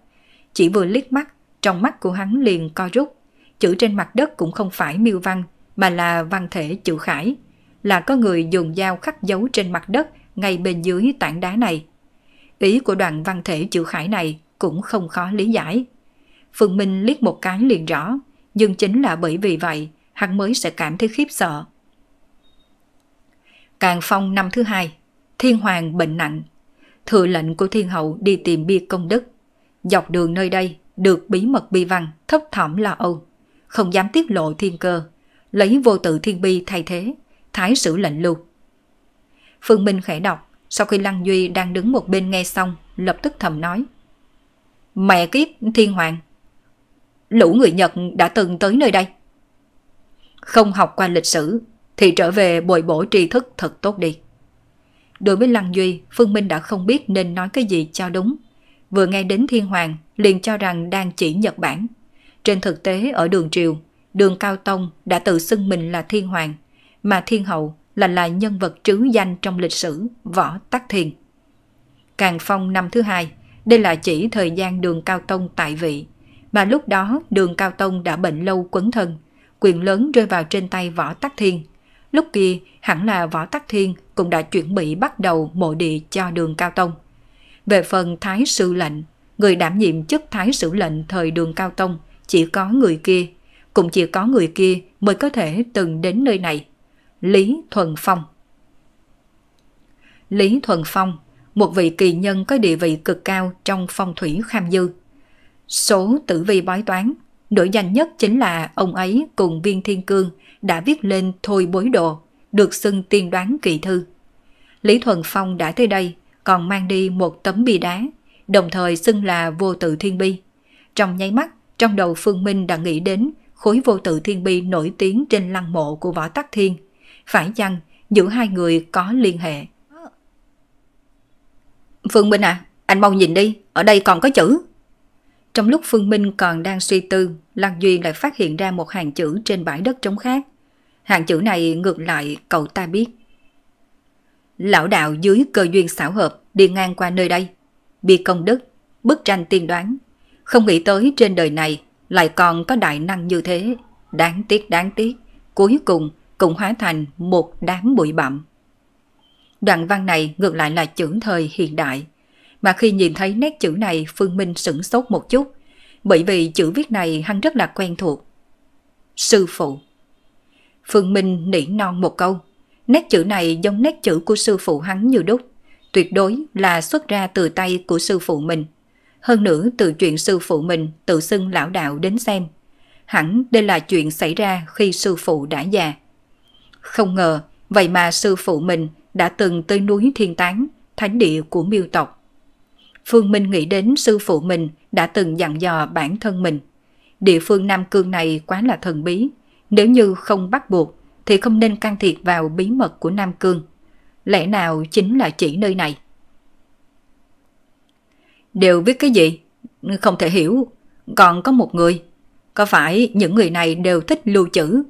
Chỉ vừa liếc mắt, trong mắt của hắn liền co rút. Chữ trên mặt đất cũng không phải miêu văn, mà là văn thể chữ khải, là có người dùng dao khắc dấu trên mặt đất ngay bên dưới tảng đá này. Ý của đoạn văn thể chữ khải này cũng không khó lý giải. Phương Minh liếc một cái liền rõ, nhưng chính là bởi vì vậy, hắn mới sẽ cảm thấy khiếp sợ. Càng phong năm thứ hai, thiên hoàng bệnh nặng. Thừa lệnh của thiên hậu đi tìm bia công đức. Dọc đường nơi đây, được bí mật bi văn, thấp thỏm lo âu. Không dám tiết lộ thiên cơ, lấy vô tự thiên bi thay thế, thái sử lệnh lưu. Phương Minh khẽ đọc, sau khi Lăng Duy đang đứng một bên nghe xong, lập tức thầm nói. Mẹ kiếp thiên hoàng, lũ người Nhật đã từng tới nơi đây. Không học qua lịch sử, thì trở về bồi bổ tri thức thật tốt đi. Đối với Lăng Duy, Phương Minh đã không biết nên nói cái gì cho đúng. Vừa nghe đến Thiên Hoàng, liền cho rằng đang chỉ Nhật Bản. Trên thực tế ở đường triều, Đường Cao Tông đã tự xưng mình là thiên hoàng, mà thiên hậu là là nhân vật trứ danh trong lịch sử Võ Tắc Thiên. Càng Phong năm thứ hai, đây là chỉ thời gian đường Cao Tông tại vị, mà lúc đó đường Cao Tông đã bệnh lâu quấn thân, quyền lớn rơi vào trên tay Võ Tắc Thiên. Lúc kia, hẳn là Võ Tắc Thiên cũng đã chuẩn bị bắt đầu mộ địa cho đường Cao Tông. Về phần Thái Sư Lệnh, người đảm nhiệm chức Thái Sử Lệnh thời đường Cao Tông, chỉ có người kia cũng chỉ có người kia mới có thể từng đến nơi này. Lý Thuần Phong Lý Thuần Phong, một vị kỳ nhân có địa vị cực cao trong phong thủy kham dư. Số tử vi bói toán, nổi danh nhất chính là ông ấy cùng Viên Thiên Cương đã viết lên Thôi Bối Đồ, được xưng tiên đoán kỳ thư. Lý Thuần Phong đã tới đây, còn mang đi một tấm bia đá, đồng thời xưng là vô tự thiên bi. Trong nháy mắt, trong đầu Phương Minh đã nghĩ đến khối vô tự thiên bi nổi tiếng trên lăng mộ của Võ Tắc Thiên. Phải chăng giữa hai người có liên hệ? Phương Minh à, anh mau nhìn đi, ở đây còn có chữ. Trong lúc Phương Minh còn đang suy tư, Lăng Duyên lại phát hiện ra một hàng chữ trên bãi đất trống khác. Hàng chữ này ngược lại cậu ta biết. Lão đạo dưới cơ duyên xảo hợp đi ngang qua nơi đây. Bi công đức, bức tranh tiên đoán. Không nghĩ tới trên đời này lại còn có đại năng như thế. Đáng tiếc đáng tiếc, cuối cùng cũng hóa thành một đám bụi bặm. Đoạn văn này ngược lại là chữ thời hiện đại. Mà khi nhìn thấy nét chữ này Phương Minh sửng sốt một chút, bởi vì chữ viết này hắn rất là quen thuộc. Sư phụ Phương Minh nỉ non một câu, nét chữ này giống nét chữ của sư phụ hắn như đúc, tuyệt đối là xuất ra từ tay của sư phụ mình. Hơn nữa từ chuyện sư phụ mình tự xưng lão đạo đến xem. Hẳn đây là chuyện xảy ra khi sư phụ đã già. Không ngờ, vậy mà sư phụ mình đã từng tới núi Thiên Tán, thánh địa của miêu tộc. Phương Minh nghĩ đến sư phụ mình đã từng dặn dò bản thân mình. Địa phương Nam Cương này quá là thần bí. Nếu như không bắt buộc thì không nên can thiệp vào bí mật của Nam Cương. Lẽ nào chính là chỉ nơi này? đều viết cái gì? Không thể hiểu. Còn có một người. Có phải những người này đều thích lưu chữ?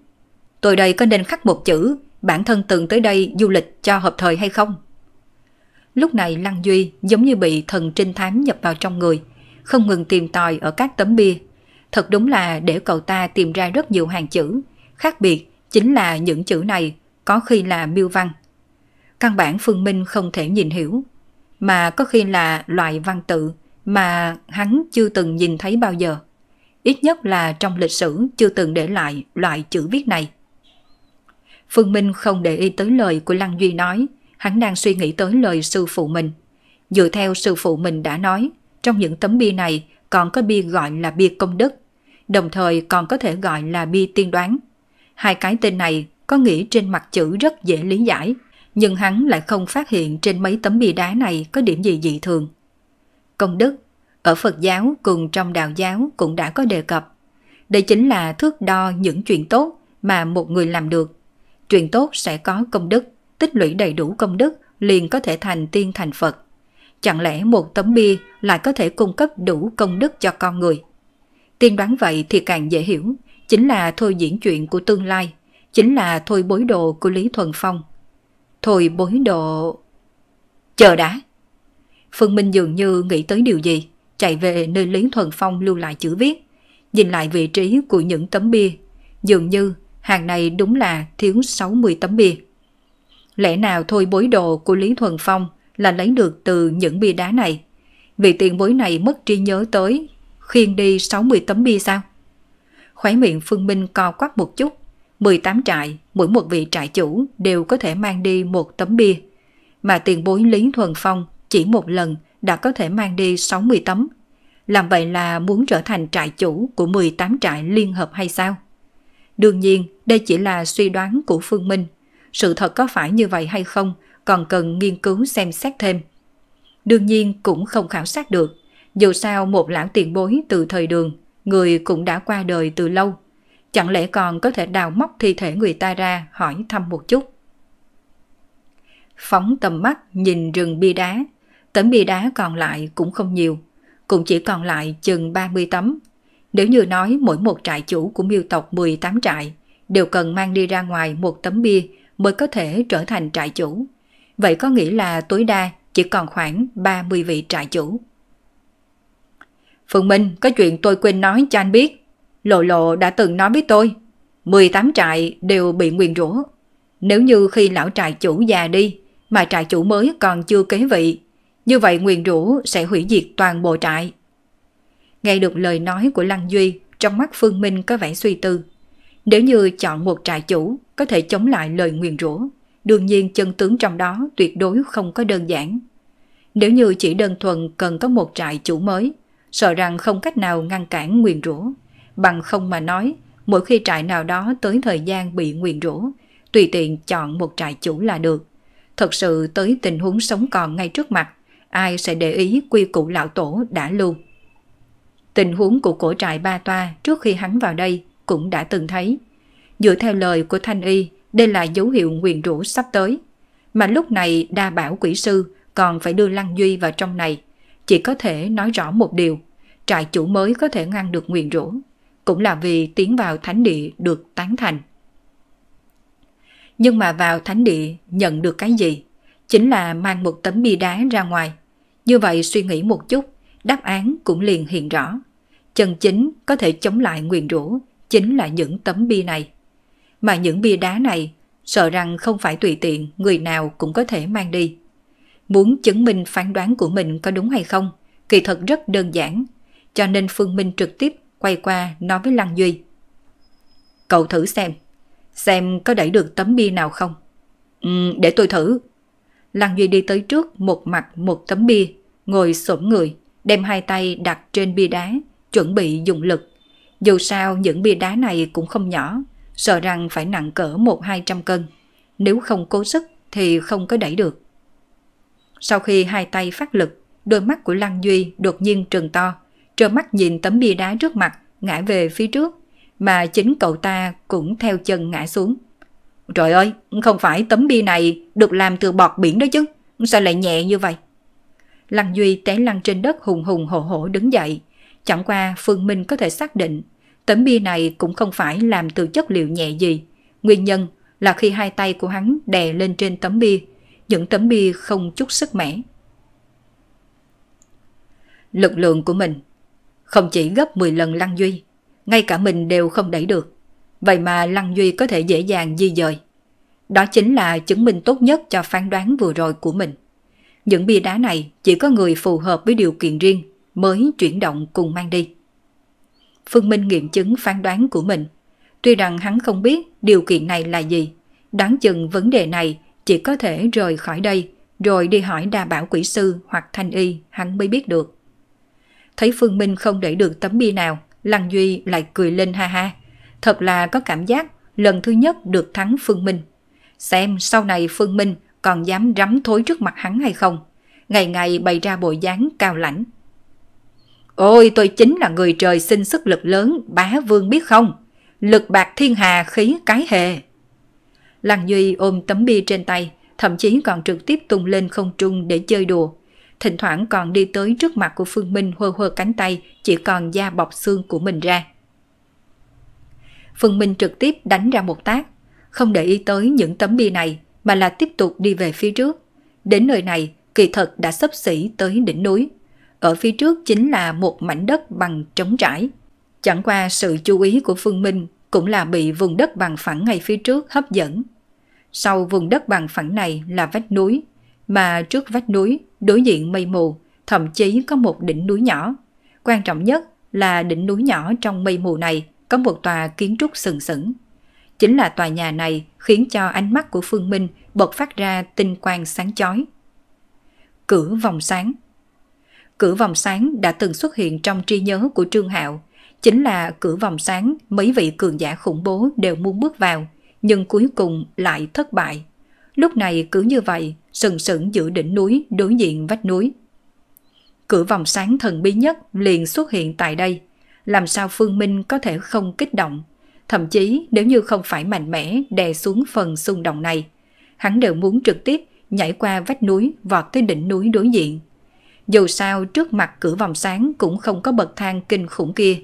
Tôi đây có nên khắc một chữ bản thân từng tới đây du lịch cho hợp thời hay không? Lúc này Lăng Duy giống như bị thần trinh thám nhập vào trong người, không ngừng tìm tòi ở các tấm bia. Thật đúng là để cậu ta tìm ra rất nhiều hàng chữ. Khác biệt chính là những chữ này có khi là miêu văn. Căn bản Phương Minh không thể nhìn hiểu mà có khi là loại văn tự mà hắn chưa từng nhìn thấy bao giờ. Ít nhất là trong lịch sử chưa từng để lại loại chữ viết này. Phương Minh không để ý tới lời của Lăng Duy nói, hắn đang suy nghĩ tới lời sư phụ mình. Dựa theo sư phụ mình đã nói, trong những tấm bia này còn có bia gọi là bia công đức, đồng thời còn có thể gọi là bia tiên đoán. Hai cái tên này có nghĩa trên mặt chữ rất dễ lý giải – nhưng hắn lại không phát hiện trên mấy tấm bia đá này có điểm gì dị thường. Công đức, ở Phật giáo cùng trong đạo giáo cũng đã có đề cập. Đây chính là thước đo những chuyện tốt mà một người làm được. Chuyện tốt sẽ có công đức, tích lũy đầy đủ công đức liền có thể thành tiên thành Phật. Chẳng lẽ một tấm bia lại có thể cung cấp đủ công đức cho con người? Tiên đoán vậy thì càng dễ hiểu, chính là thôi diễn chuyện của tương lai, chính là thôi bối đồ của Lý Thuần Phong – Thôi bối độ... Chờ đã! Phương Minh dường như nghĩ tới điều gì, chạy về nơi Lý Thuần Phong lưu lại chữ viết. Nhìn lại vị trí của những tấm bia, dường như hàng này đúng là thiếu 60 tấm bia. Lẽ nào thôi bối đồ của Lý Thuần Phong là lấy được từ những bia đá này? Vì tiền bối này mất trí nhớ tới, khiên đi 60 tấm bia sao? Khóe miệng Phương Minh co quắp một chút, 18 trại, mỗi một vị trại chủ đều có thể mang đi một tấm bia. Mà tiền bối Lý Thuần Phong chỉ một lần đã có thể mang đi 60 tấm. Làm vậy là muốn trở thành trại chủ của 18 trại liên hợp hay sao? Đương nhiên, đây chỉ là suy đoán của Phương Minh. Sự thật có phải như vậy hay không còn cần nghiên cứu xem xét thêm. Đương nhiên cũng không khảo sát được. Dù sao một lão tiền bối từ thời đường, người cũng đã qua đời từ lâu – Chẳng lẽ còn có thể đào móc thi thể người ta ra hỏi thăm một chút? Phóng tầm mắt nhìn rừng bia đá, tấm bia đá còn lại cũng không nhiều, cũng chỉ còn lại chừng 30 tấm. Nếu như nói mỗi một trại chủ của miêu tộc 18 trại đều cần mang đi ra ngoài một tấm bia mới có thể trở thành trại chủ. Vậy có nghĩa là tối đa chỉ còn khoảng 30 vị trại chủ. Phương Minh, có chuyện tôi quên nói cho anh biết. Lộ lộ đã từng nói với tôi, 18 trại đều bị nguyền rủa. Nếu như khi lão trại chủ già đi, mà trại chủ mới còn chưa kế vị, như vậy nguyền rủa sẽ hủy diệt toàn bộ trại. Nghe được lời nói của Lăng Duy, trong mắt Phương Minh có vẻ suy tư. Nếu như chọn một trại chủ có thể chống lại lời nguyền rủa, đương nhiên chân tướng trong đó tuyệt đối không có đơn giản. Nếu như chỉ đơn thuần cần có một trại chủ mới, sợ rằng không cách nào ngăn cản nguyền rủa. Bằng không mà nói, mỗi khi trại nào đó tới thời gian bị nguyền rủa tùy tiện chọn một trại chủ là được. Thật sự tới tình huống sống còn ngay trước mặt, ai sẽ để ý quy củ lão tổ đã lưu Tình huống của cổ trại Ba Toa trước khi hắn vào đây cũng đã từng thấy. Dựa theo lời của Thanh Y, đây là dấu hiệu nguyền rủa sắp tới. Mà lúc này đa bảo quỷ sư còn phải đưa Lăng Duy vào trong này. Chỉ có thể nói rõ một điều, trại chủ mới có thể ngăn được nguyền rủa cũng là vì tiến vào thánh địa được tán thành. Nhưng mà vào thánh địa nhận được cái gì? Chính là mang một tấm bia đá ra ngoài. Như vậy suy nghĩ một chút, đáp án cũng liền hiện rõ. Chân chính có thể chống lại nguyền rũ chính là những tấm bia này. Mà những bia đá này sợ rằng không phải tùy tiện người nào cũng có thể mang đi. Muốn chứng minh phán đoán của mình có đúng hay không, kỳ thật rất đơn giản, cho nên Phương Minh trực tiếp quay qua nói với Lăng Duy. Cậu thử xem, xem có đẩy được tấm bia nào không. Ừ, để tôi thử. Lăng Duy đi tới trước một mặt một tấm bia, ngồi xổm người, đem hai tay đặt trên bia đá, chuẩn bị dùng lực. Dù sao những bia đá này cũng không nhỏ, sợ rằng phải nặng cỡ một hai trăm cân. Nếu không cố sức thì không có đẩy được. Sau khi hai tay phát lực, đôi mắt của Lăng Duy đột nhiên trừng to, trơ mắt nhìn tấm bia đá trước mặt ngã về phía trước, mà chính cậu ta cũng theo chân ngã xuống. Trời ơi, không phải tấm bia này được làm từ bọt biển đó chứ, sao lại nhẹ như vậy? Lăng Duy té lăn trên đất hùng hùng hổ hổ đứng dậy. Chẳng qua Phương Minh có thể xác định tấm bia này cũng không phải làm từ chất liệu nhẹ gì. Nguyên nhân là khi hai tay của hắn đè lên trên tấm bia, những tấm bia không chút sức mẻ. Lực lượng của mình không chỉ gấp 10 lần Lăng Duy, ngay cả mình đều không đẩy được. Vậy mà Lăng Duy có thể dễ dàng di dời. Đó chính là chứng minh tốt nhất cho phán đoán vừa rồi của mình. Những bia đá này chỉ có người phù hợp với điều kiện riêng mới chuyển động cùng mang đi. Phương Minh nghiệm chứng phán đoán của mình. Tuy rằng hắn không biết điều kiện này là gì, đáng chừng vấn đề này chỉ có thể rời khỏi đây rồi đi hỏi đa bảo quỷ sư hoặc thanh y hắn mới biết được. Thấy Phương Minh không để được tấm bia nào, Lăng Duy lại cười lên ha ha. Thật là có cảm giác lần thứ nhất được thắng Phương Minh. Xem sau này Phương Minh còn dám rắm thối trước mặt hắn hay không. Ngày ngày bày ra bộ dáng cao lãnh. Ôi tôi chính là người trời sinh sức lực lớn, bá vương biết không? Lực bạc thiên hà khí cái hề. Lăng Duy ôm tấm bia trên tay, thậm chí còn trực tiếp tung lên không trung để chơi đùa thỉnh thoảng còn đi tới trước mặt của Phương Minh hơ hơ cánh tay, chỉ còn da bọc xương của mình ra. Phương Minh trực tiếp đánh ra một tác, không để ý tới những tấm bia này mà là tiếp tục đi về phía trước. Đến nơi này, kỳ thật đã sấp xỉ tới đỉnh núi. Ở phía trước chính là một mảnh đất bằng trống trải. Chẳng qua sự chú ý của Phương Minh cũng là bị vùng đất bằng phẳng ngay phía trước hấp dẫn. Sau vùng đất bằng phẳng này là vách núi, mà trước vách núi đối diện mây mù, thậm chí có một đỉnh núi nhỏ. Quan trọng nhất là đỉnh núi nhỏ trong mây mù này có một tòa kiến trúc sừng sững. Chính là tòa nhà này khiến cho ánh mắt của Phương Minh bật phát ra tinh quang sáng chói. Cửa vòng sáng Cửa vòng sáng đã từng xuất hiện trong trí nhớ của Trương Hạo, chính là cửa vòng sáng mấy vị cường giả khủng bố đều muốn bước vào, nhưng cuối cùng lại thất bại lúc này cứ như vậy, sừng sững giữa đỉnh núi đối diện vách núi. Cửa vòng sáng thần bí nhất liền xuất hiện tại đây. Làm sao Phương Minh có thể không kích động? Thậm chí nếu như không phải mạnh mẽ đè xuống phần xung động này, hắn đều muốn trực tiếp nhảy qua vách núi vọt tới đỉnh núi đối diện. Dù sao trước mặt cửa vòng sáng cũng không có bậc thang kinh khủng kia.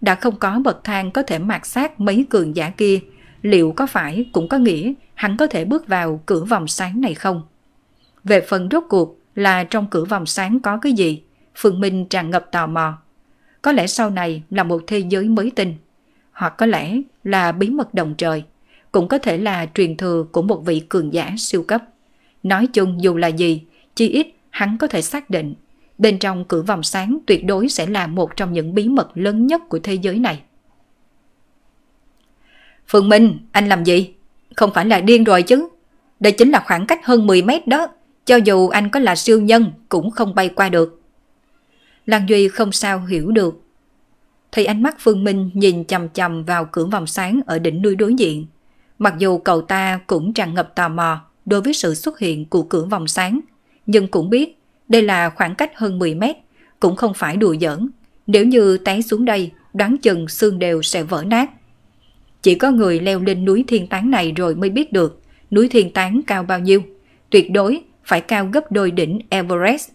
Đã không có bậc thang có thể mạt sát mấy cường giả kia – liệu có phải cũng có nghĩa hắn có thể bước vào cửa vòng sáng này không? Về phần rốt cuộc là trong cửa vòng sáng có cái gì, Phương Minh tràn ngập tò mò. Có lẽ sau này là một thế giới mới tinh, hoặc có lẽ là bí mật đồng trời, cũng có thể là truyền thừa của một vị cường giả siêu cấp. Nói chung dù là gì, chi ít hắn có thể xác định bên trong cửa vòng sáng tuyệt đối sẽ là một trong những bí mật lớn nhất của thế giới này. Phương Minh, anh làm gì? Không phải là điên rồi chứ. Đây chính là khoảng cách hơn 10 mét đó. Cho dù anh có là siêu nhân cũng không bay qua được. Lan Duy không sao hiểu được. Thì ánh mắt Phương Minh nhìn chầm chầm vào cửa vòng sáng ở đỉnh núi đối diện. Mặc dù cậu ta cũng tràn ngập tò mò đối với sự xuất hiện của cửa vòng sáng, nhưng cũng biết đây là khoảng cách hơn 10 mét, cũng không phải đùa giỡn. Nếu như té xuống đây, đoán chừng xương đều sẽ vỡ nát. Chỉ có người leo lên núi thiên tán này rồi mới biết được núi thiên tán cao bao nhiêu. Tuyệt đối phải cao gấp đôi đỉnh Everest.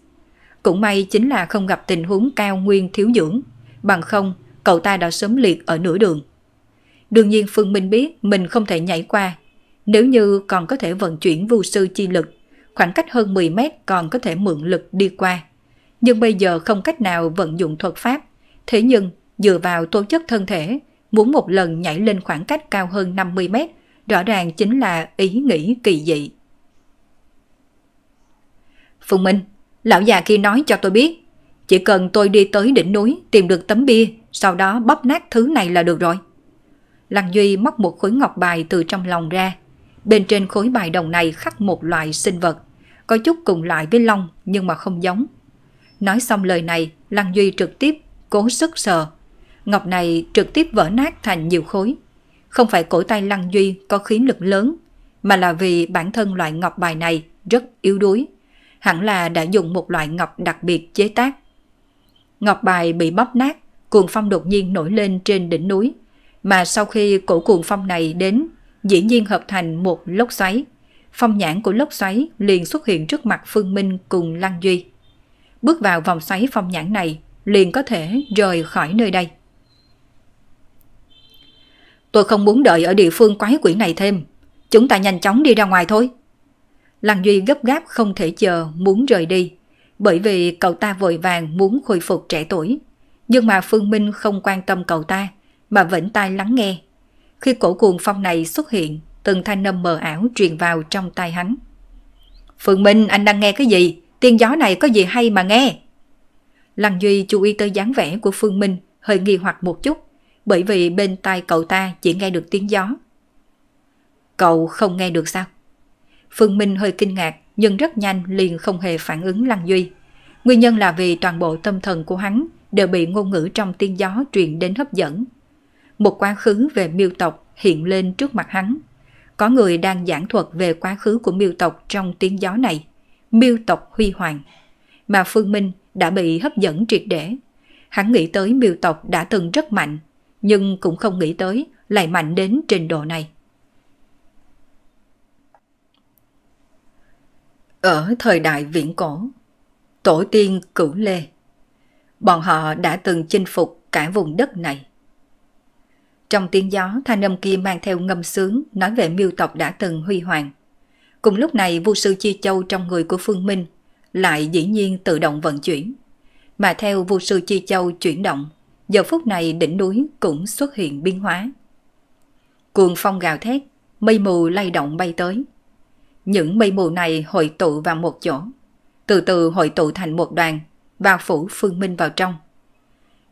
Cũng may chính là không gặp tình huống cao nguyên thiếu dưỡng. Bằng không, cậu ta đã sớm liệt ở nửa đường. Đương nhiên Phương Minh biết mình không thể nhảy qua. Nếu như còn có thể vận chuyển vu sư chi lực, khoảng cách hơn 10 mét còn có thể mượn lực đi qua. Nhưng bây giờ không cách nào vận dụng thuật pháp. Thế nhưng, dựa vào tố chất thân thể, muốn một lần nhảy lên khoảng cách cao hơn 50 mét, rõ ràng chính là ý nghĩ kỳ dị. Phùng Minh, lão già kia nói cho tôi biết, chỉ cần tôi đi tới đỉnh núi tìm được tấm bia, sau đó bóp nát thứ này là được rồi. Lăng Duy móc một khối ngọc bài từ trong lòng ra. Bên trên khối bài đồng này khắc một loại sinh vật, có chút cùng loại với long nhưng mà không giống. Nói xong lời này, Lăng Duy trực tiếp cố sức sờ, Ngọc này trực tiếp vỡ nát thành nhiều khối. Không phải cổ tay Lăng Duy có khí lực lớn, mà là vì bản thân loại ngọc bài này rất yếu đuối. Hẳn là đã dùng một loại ngọc đặc biệt chế tác. Ngọc bài bị bóp nát, cuồng phong đột nhiên nổi lên trên đỉnh núi. Mà sau khi cổ cuồng phong này đến, dĩ nhiên hợp thành một lốc xoáy. Phong nhãn của lốc xoáy liền xuất hiện trước mặt Phương Minh cùng Lăng Duy. Bước vào vòng xoáy phong nhãn này, liền có thể rời khỏi nơi đây. Tôi không muốn đợi ở địa phương quái quỷ này thêm. Chúng ta nhanh chóng đi ra ngoài thôi. Lăng Duy gấp gáp không thể chờ, muốn rời đi. Bởi vì cậu ta vội vàng muốn khôi phục trẻ tuổi. Nhưng mà Phương Minh không quan tâm cậu ta, mà vẫn tai lắng nghe. Khi cổ cuồng phong này xuất hiện, từng thanh âm mờ ảo truyền vào trong tai hắn. Phương Minh, anh đang nghe cái gì? Tiên gió này có gì hay mà nghe? Lăng Duy chú ý tới dáng vẻ của Phương Minh, hơi nghi hoặc một chút bởi vì bên tai cậu ta chỉ nghe được tiếng gió. Cậu không nghe được sao? Phương Minh hơi kinh ngạc nhưng rất nhanh liền không hề phản ứng Lăng Duy. Nguyên nhân là vì toàn bộ tâm thần của hắn đều bị ngôn ngữ trong tiếng gió truyền đến hấp dẫn. Một quá khứ về miêu tộc hiện lên trước mặt hắn. Có người đang giảng thuật về quá khứ của miêu tộc trong tiếng gió này, miêu tộc huy hoàng. Mà Phương Minh đã bị hấp dẫn triệt để. Hắn nghĩ tới miêu tộc đã từng rất mạnh, nhưng cũng không nghĩ tới lại mạnh đến trình độ này. Ở thời đại viễn cổ, tổ tiên cửu lê, bọn họ đã từng chinh phục cả vùng đất này. Trong tiếng gió thanh âm kia mang theo ngâm sướng nói về miêu tộc đã từng huy hoàng. Cùng lúc này vua sư Chi Châu trong người của Phương Minh lại dĩ nhiên tự động vận chuyển. Mà theo vua sư Chi Châu chuyển động giờ phút này đỉnh núi cũng xuất hiện biến hóa. Cuồng phong gào thét, mây mù lay động bay tới. Những mây mù này hội tụ vào một chỗ, từ từ hội tụ thành một đoàn, bao phủ phương minh vào trong.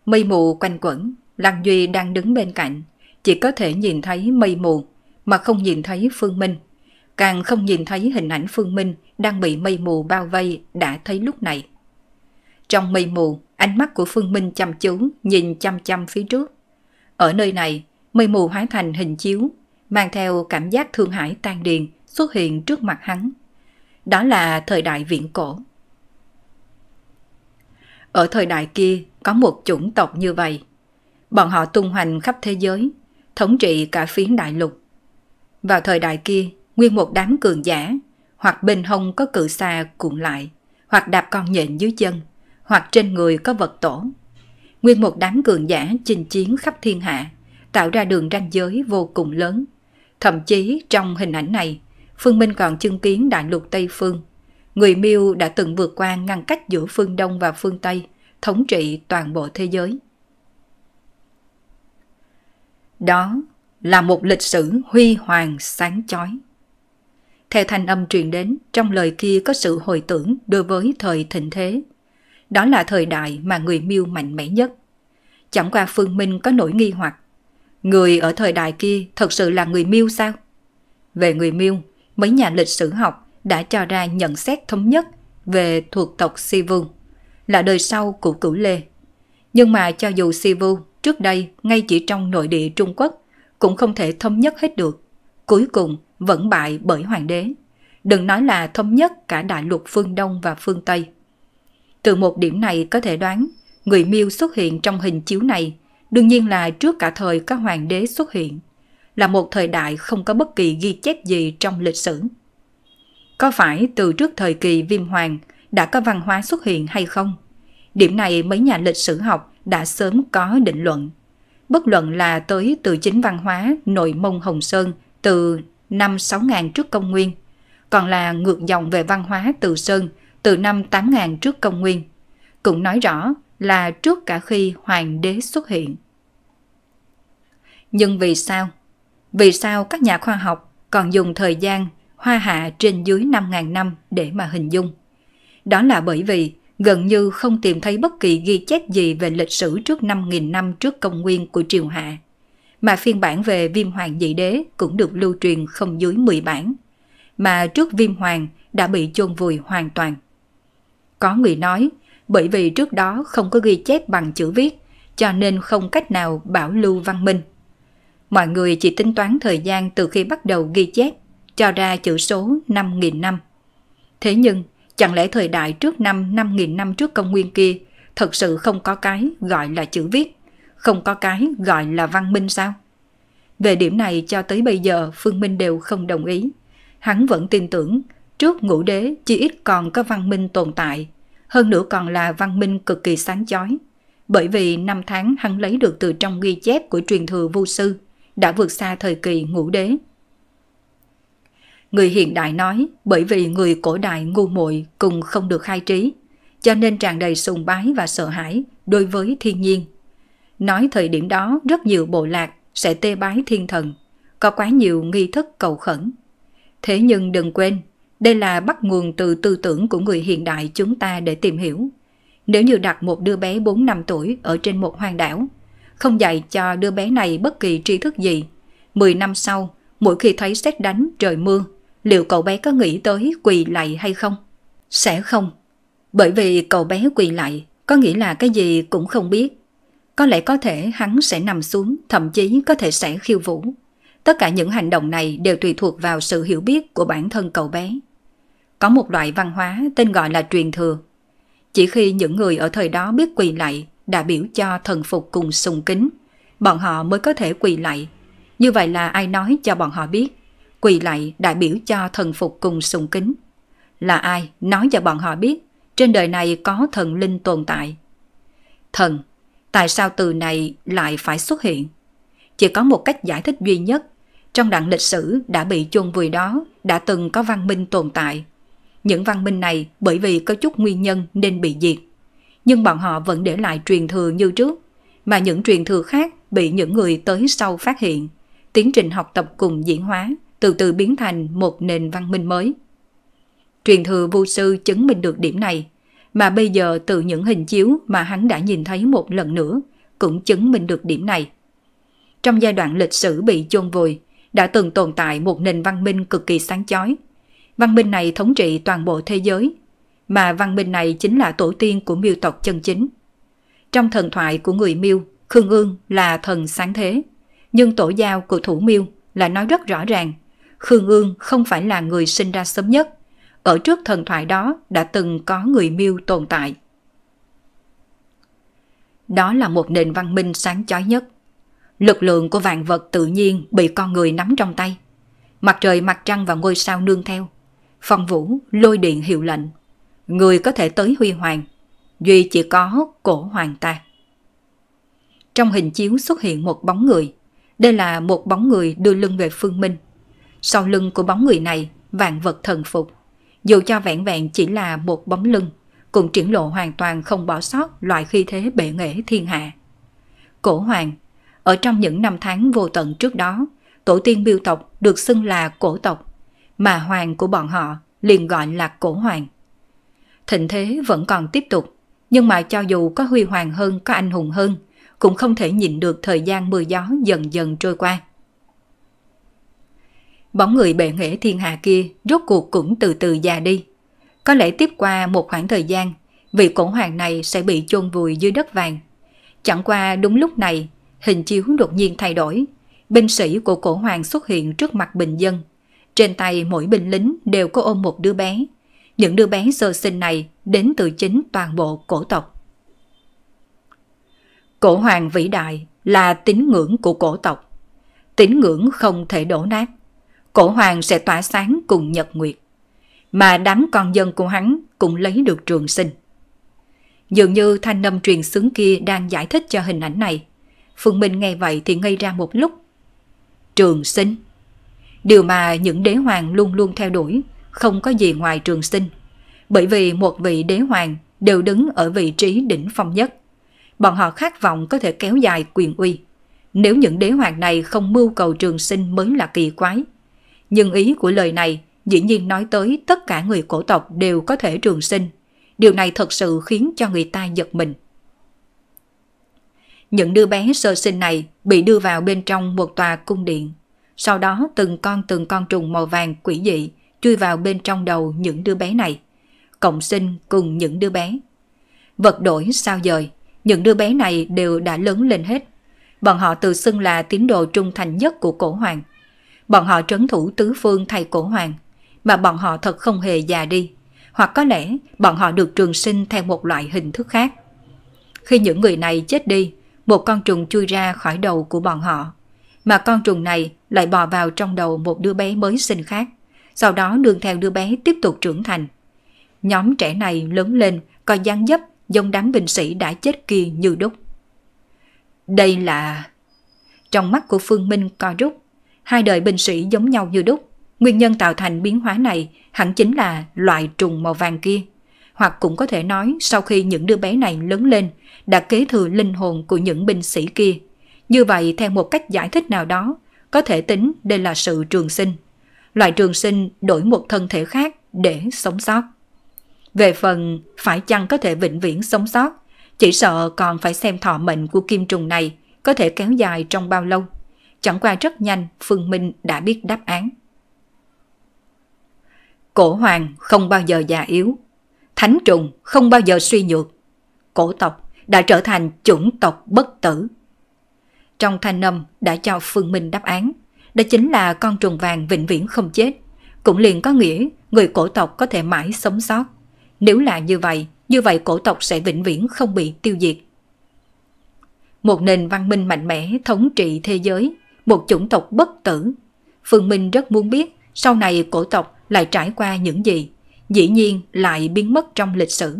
Mây mù quanh quẩn, Lăng Duy đang đứng bên cạnh, chỉ có thể nhìn thấy mây mù mà không nhìn thấy phương minh. Càng không nhìn thấy hình ảnh phương minh đang bị mây mù bao vây đã thấy lúc này. Trong mây mù, Ánh mắt của Phương Minh chăm chú, nhìn chăm chăm phía trước. Ở nơi này, mây mù hóa thành hình chiếu, mang theo cảm giác thương hải tan điền xuất hiện trước mặt hắn. Đó là thời đại viễn cổ. Ở thời đại kia có một chủng tộc như vậy. Bọn họ tung hoành khắp thế giới, thống trị cả phiến đại lục. Vào thời đại kia, nguyên một đám cường giả, hoặc bên hông có cự xa cuộn lại, hoặc đạp con nhện dưới chân, hoặc trên người có vật tổ. Nguyên một đám cường giả chinh chiến khắp thiên hạ, tạo ra đường ranh giới vô cùng lớn. Thậm chí trong hình ảnh này, Phương Minh còn chứng kiến đại lục Tây Phương. Người Miêu đã từng vượt qua ngăn cách giữa phương Đông và phương Tây, thống trị toàn bộ thế giới. Đó là một lịch sử huy hoàng sáng chói. Theo thanh âm truyền đến, trong lời kia có sự hồi tưởng đối với thời thịnh thế, đó là thời đại mà người miêu mạnh mẽ nhất. Chẳng qua Phương Minh có nỗi nghi hoặc. Người ở thời đại kia thật sự là người miêu sao? Về người miêu, mấy nhà lịch sử học đã cho ra nhận xét thống nhất về thuộc tộc Si Vương, là đời sau của Cửu Lê. Nhưng mà cho dù Si Vương trước đây ngay chỉ trong nội địa Trung Quốc cũng không thể thống nhất hết được, cuối cùng vẫn bại bởi hoàng đế. Đừng nói là thống nhất cả đại lục phương Đông và phương Tây. Từ một điểm này có thể đoán, người miêu xuất hiện trong hình chiếu này đương nhiên là trước cả thời các hoàng đế xuất hiện, là một thời đại không có bất kỳ ghi chép gì trong lịch sử. Có phải từ trước thời kỳ viêm hoàng đã có văn hóa xuất hiện hay không? Điểm này mấy nhà lịch sử học đã sớm có định luận. Bất luận là tới từ chính văn hóa nội mông Hồng Sơn từ năm 6.000 trước công nguyên, còn là ngược dòng về văn hóa từ Sơn từ năm 8000 trước công nguyên, cũng nói rõ là trước cả khi hoàng đế xuất hiện. Nhưng vì sao? Vì sao các nhà khoa học còn dùng thời gian hoa hạ trên dưới 5.000 năm để mà hình dung? Đó là bởi vì gần như không tìm thấy bất kỳ ghi chép gì về lịch sử trước 5.000 năm trước công nguyên của triều hạ, mà phiên bản về viêm hoàng dị đế cũng được lưu truyền không dưới 10 bản, mà trước viêm hoàng đã bị chôn vùi hoàn toàn. Có người nói, bởi vì trước đó không có ghi chép bằng chữ viết, cho nên không cách nào bảo lưu văn minh. Mọi người chỉ tính toán thời gian từ khi bắt đầu ghi chép, cho ra chữ số 5.000 năm. Thế nhưng, chẳng lẽ thời đại trước năm 5.000 năm trước công nguyên kia thật sự không có cái gọi là chữ viết, không có cái gọi là văn minh sao? Về điểm này cho tới bây giờ Phương Minh đều không đồng ý. Hắn vẫn tin tưởng Trước ngũ đế chỉ ít còn có văn minh tồn tại, hơn nữa còn là văn minh cực kỳ sáng chói. Bởi vì năm tháng hắn lấy được từ trong ghi chép của truyền thừa vô sư, đã vượt xa thời kỳ ngũ đế. Người hiện đại nói bởi vì người cổ đại ngu muội cùng không được khai trí, cho nên tràn đầy sùng bái và sợ hãi đối với thiên nhiên. Nói thời điểm đó rất nhiều bộ lạc sẽ tê bái thiên thần, có quá nhiều nghi thức cầu khẩn. Thế nhưng đừng quên, đây là bắt nguồn từ tư tưởng của người hiện đại chúng ta để tìm hiểu. Nếu như đặt một đứa bé 4 năm tuổi ở trên một hoang đảo, không dạy cho đứa bé này bất kỳ tri thức gì, 10 năm sau, mỗi khi thấy xét đánh trời mưa, liệu cậu bé có nghĩ tới quỳ lạy hay không? Sẽ không. Bởi vì cậu bé quỳ lạy có nghĩa là cái gì cũng không biết. Có lẽ có thể hắn sẽ nằm xuống, thậm chí có thể sẽ khiêu vũ. Tất cả những hành động này đều tùy thuộc vào sự hiểu biết của bản thân cậu bé có một loại văn hóa tên gọi là truyền thừa. Chỉ khi những người ở thời đó biết quỳ lạy, đã biểu cho thần phục cùng sùng kính, bọn họ mới có thể quỳ lạy. Như vậy là ai nói cho bọn họ biết, quỳ lạy đại biểu cho thần phục cùng sùng kính. Là ai nói cho bọn họ biết, trên đời này có thần linh tồn tại. Thần, tại sao từ này lại phải xuất hiện? Chỉ có một cách giải thích duy nhất trong đoạn lịch sử đã bị chôn vùi đó đã từng có văn minh tồn tại những văn minh này bởi vì có chút nguyên nhân nên bị diệt. Nhưng bọn họ vẫn để lại truyền thừa như trước, mà những truyền thừa khác bị những người tới sau phát hiện. Tiến trình học tập cùng diễn hóa từ từ biến thành một nền văn minh mới. Truyền thừa vô sư chứng minh được điểm này, mà bây giờ từ những hình chiếu mà hắn đã nhìn thấy một lần nữa cũng chứng minh được điểm này. Trong giai đoạn lịch sử bị chôn vùi, đã từng tồn tại một nền văn minh cực kỳ sáng chói – Văn minh này thống trị toàn bộ thế giới, mà văn minh này chính là tổ tiên của miêu tộc chân chính. Trong thần thoại của người miêu, Khương Ương là thần sáng thế, nhưng tổ giao của thủ miêu là nói rất rõ ràng, Khương Ương không phải là người sinh ra sớm nhất, ở trước thần thoại đó đã từng có người miêu tồn tại. Đó là một nền văn minh sáng chói nhất. Lực lượng của vạn vật tự nhiên bị con người nắm trong tay. Mặt trời, mặt trăng và ngôi sao nương theo – Phong Vũ lôi điện hiệu lệnh. Người có thể tới Huy Hoàng, duy chỉ có cổ hoàng ta. Trong hình chiếu xuất hiện một bóng người. Đây là một bóng người đưa lưng về phương minh. Sau lưng của bóng người này, vạn vật thần phục. Dù cho vẹn vẹn chỉ là một bóng lưng, cũng triển lộ hoàn toàn không bỏ sót loại khi thế bệ nghệ thiên hạ. Cổ hoàng, ở trong những năm tháng vô tận trước đó, tổ tiên biêu tộc được xưng là cổ tộc mà hoàng của bọn họ liền gọi là cổ hoàng. Thịnh thế vẫn còn tiếp tục, nhưng mà cho dù có huy hoàng hơn, có anh hùng hơn, cũng không thể nhịn được thời gian mưa gió dần dần trôi qua. Bóng người bệ nghệ thiên hạ kia rốt cuộc cũng từ từ già đi. Có lẽ tiếp qua một khoảng thời gian, vị cổ hoàng này sẽ bị chôn vùi dưới đất vàng. Chẳng qua đúng lúc này, hình chiếu đột nhiên thay đổi. Binh sĩ của cổ hoàng xuất hiện trước mặt bình dân, trên tay mỗi binh lính đều có ôm một đứa bé. Những đứa bé sơ sinh này đến từ chính toàn bộ cổ tộc. Cổ hoàng vĩ đại là tín ngưỡng của cổ tộc. Tín ngưỡng không thể đổ nát. Cổ hoàng sẽ tỏa sáng cùng nhật nguyệt. Mà đám con dân của hắn cũng lấy được trường sinh. Dường như thanh âm truyền xướng kia đang giải thích cho hình ảnh này. Phương Minh nghe vậy thì ngây ra một lúc. Trường sinh. Điều mà những đế hoàng luôn luôn theo đuổi, không có gì ngoài trường sinh. Bởi vì một vị đế hoàng đều đứng ở vị trí đỉnh phong nhất. Bọn họ khát vọng có thể kéo dài quyền uy. Nếu những đế hoàng này không mưu cầu trường sinh mới là kỳ quái. Nhưng ý của lời này dĩ nhiên nói tới tất cả người cổ tộc đều có thể trường sinh. Điều này thật sự khiến cho người ta giật mình. Những đứa bé sơ sinh này bị đưa vào bên trong một tòa cung điện sau đó từng con từng con trùng màu vàng quỷ dị chui vào bên trong đầu những đứa bé này, cộng sinh cùng những đứa bé. Vật đổi sao dời, những đứa bé này đều đã lớn lên hết. Bọn họ tự xưng là tín đồ trung thành nhất của cổ hoàng. Bọn họ trấn thủ tứ phương thay cổ hoàng, mà bọn họ thật không hề già đi, hoặc có lẽ bọn họ được trường sinh theo một loại hình thức khác. Khi những người này chết đi, một con trùng chui ra khỏi đầu của bọn họ, mà con trùng này lại bò vào trong đầu một đứa bé mới sinh khác, sau đó nương theo đứa bé tiếp tục trưởng thành. Nhóm trẻ này lớn lên có dáng dấp giống đám binh sĩ đã chết kia như đúc. Đây là... Trong mắt của Phương Minh co rút, hai đời binh sĩ giống nhau như đúc. Nguyên nhân tạo thành biến hóa này hẳn chính là loại trùng màu vàng kia. Hoặc cũng có thể nói sau khi những đứa bé này lớn lên đã kế thừa linh hồn của những binh sĩ kia. Như vậy theo một cách giải thích nào đó có thể tính đây là sự trường sinh. Loại trường sinh đổi một thân thể khác để sống sót. Về phần phải chăng có thể vĩnh viễn sống sót, chỉ sợ còn phải xem thọ mệnh của kim trùng này có thể kéo dài trong bao lâu. Chẳng qua rất nhanh, Phương Minh đã biết đáp án. Cổ hoàng không bao giờ già yếu, thánh trùng không bao giờ suy nhược. Cổ tộc đã trở thành chủng tộc bất tử trong thanh âm đã cho Phương Minh đáp án. Đó chính là con trùng vàng vĩnh viễn không chết. Cũng liền có nghĩa người cổ tộc có thể mãi sống sót. Nếu là như vậy, như vậy cổ tộc sẽ vĩnh viễn không bị tiêu diệt. Một nền văn minh mạnh mẽ thống trị thế giới, một chủng tộc bất tử. Phương Minh rất muốn biết sau này cổ tộc lại trải qua những gì, dĩ nhiên lại biến mất trong lịch sử.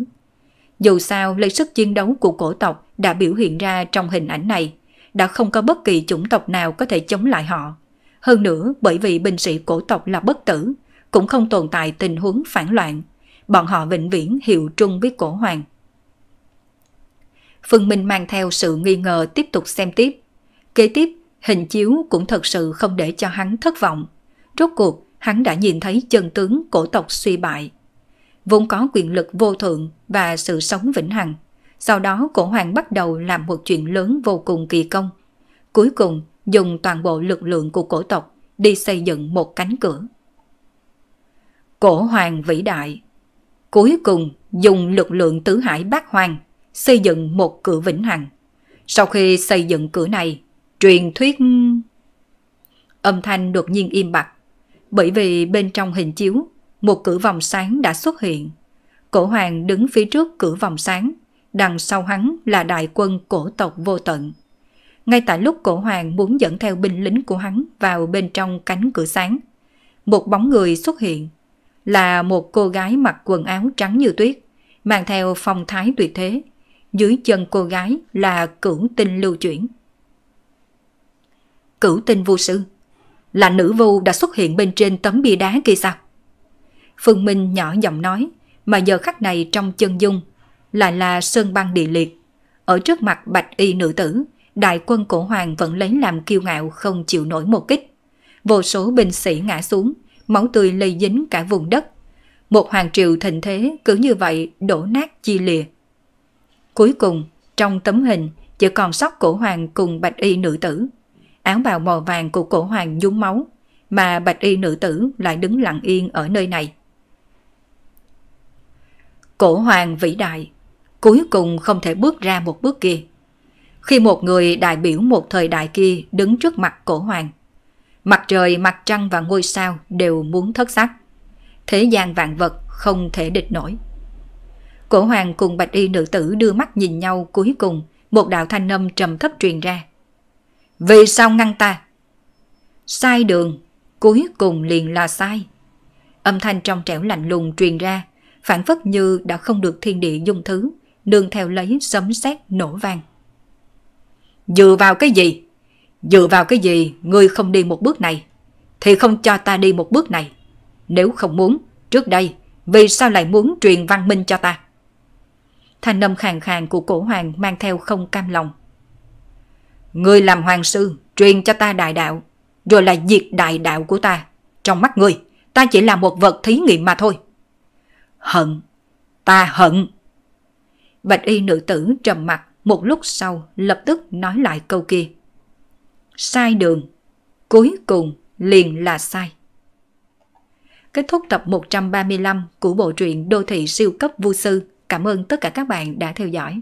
Dù sao, lấy sức chiến đấu của cổ tộc đã biểu hiện ra trong hình ảnh này đã không có bất kỳ chủng tộc nào có thể chống lại họ. Hơn nữa, bởi vì binh sĩ cổ tộc là bất tử, cũng không tồn tại tình huống phản loạn. Bọn họ vĩnh viễn hiệu trung với cổ hoàng. Phương Minh mang theo sự nghi ngờ tiếp tục xem tiếp. Kế tiếp, hình chiếu cũng thật sự không để cho hắn thất vọng. Rốt cuộc, hắn đã nhìn thấy chân tướng cổ tộc suy bại. Vốn có quyền lực vô thượng và sự sống vĩnh hằng. Sau đó cổ hoàng bắt đầu làm một chuyện lớn vô cùng kỳ công. Cuối cùng dùng toàn bộ lực lượng của cổ tộc đi xây dựng một cánh cửa. Cổ hoàng vĩ đại Cuối cùng dùng lực lượng tứ hải bát hoàng xây dựng một cửa vĩnh hằng. Sau khi xây dựng cửa này, truyền thuyết... Âm thanh đột nhiên im bặt, bởi vì bên trong hình chiếu, một cửa vòng sáng đã xuất hiện. Cổ hoàng đứng phía trước cửa vòng sáng, đằng sau hắn là đại quân cổ tộc vô tận. Ngay tại lúc cổ hoàng muốn dẫn theo binh lính của hắn vào bên trong cánh cửa sáng, một bóng người xuất hiện, là một cô gái mặc quần áo trắng như tuyết, mang theo phong thái tuyệt thế. Dưới chân cô gái là cửu tinh lưu chuyển. Cửu tinh vô sư, là nữ vu đã xuất hiện bên trên tấm bia đá kia sao? Phương Minh nhỏ giọng nói, mà giờ khắc này trong chân dung lại là sơn băng địa liệt. Ở trước mặt bạch y nữ tử, đại quân cổ hoàng vẫn lấy làm kiêu ngạo không chịu nổi một kích. Vô số binh sĩ ngã xuống, máu tươi lây dính cả vùng đất. Một hoàng triều thịnh thế cứ như vậy đổ nát chi lìa. Cuối cùng, trong tấm hình chỉ còn sóc cổ hoàng cùng bạch y nữ tử. Áo bào màu vàng của cổ hoàng nhúng máu, mà bạch y nữ tử lại đứng lặng yên ở nơi này. Cổ hoàng vĩ đại, cuối cùng không thể bước ra một bước kia. Khi một người đại biểu một thời đại kia đứng trước mặt cổ hoàng, mặt trời, mặt trăng và ngôi sao đều muốn thất sắc. Thế gian vạn vật không thể địch nổi. Cổ hoàng cùng bạch y nữ tử đưa mắt nhìn nhau cuối cùng, một đạo thanh âm trầm thấp truyền ra. Vì sao ngăn ta? Sai đường, cuối cùng liền là sai. Âm thanh trong trẻo lạnh lùng truyền ra, phản phất như đã không được thiên địa dung thứ, nương theo lấy sấm sét nổ vang. Dựa vào cái gì? Dựa vào cái gì ngươi không đi một bước này? Thì không cho ta đi một bước này. Nếu không muốn, trước đây, vì sao lại muốn truyền văn minh cho ta? Thanh âm khàn khàn của cổ hoàng mang theo không cam lòng. Ngươi làm hoàng sư, truyền cho ta đại đạo, rồi lại diệt đại đạo của ta. Trong mắt ngươi, ta chỉ là một vật thí nghiệm mà thôi. Hận, ta hận. Bạch y nữ tử trầm mặt một lúc sau lập tức nói lại câu kia. Sai đường, cuối cùng liền là sai. Kết thúc tập 135 của bộ truyện Đô thị siêu cấp vô sư. Cảm ơn tất cả các bạn đã theo dõi.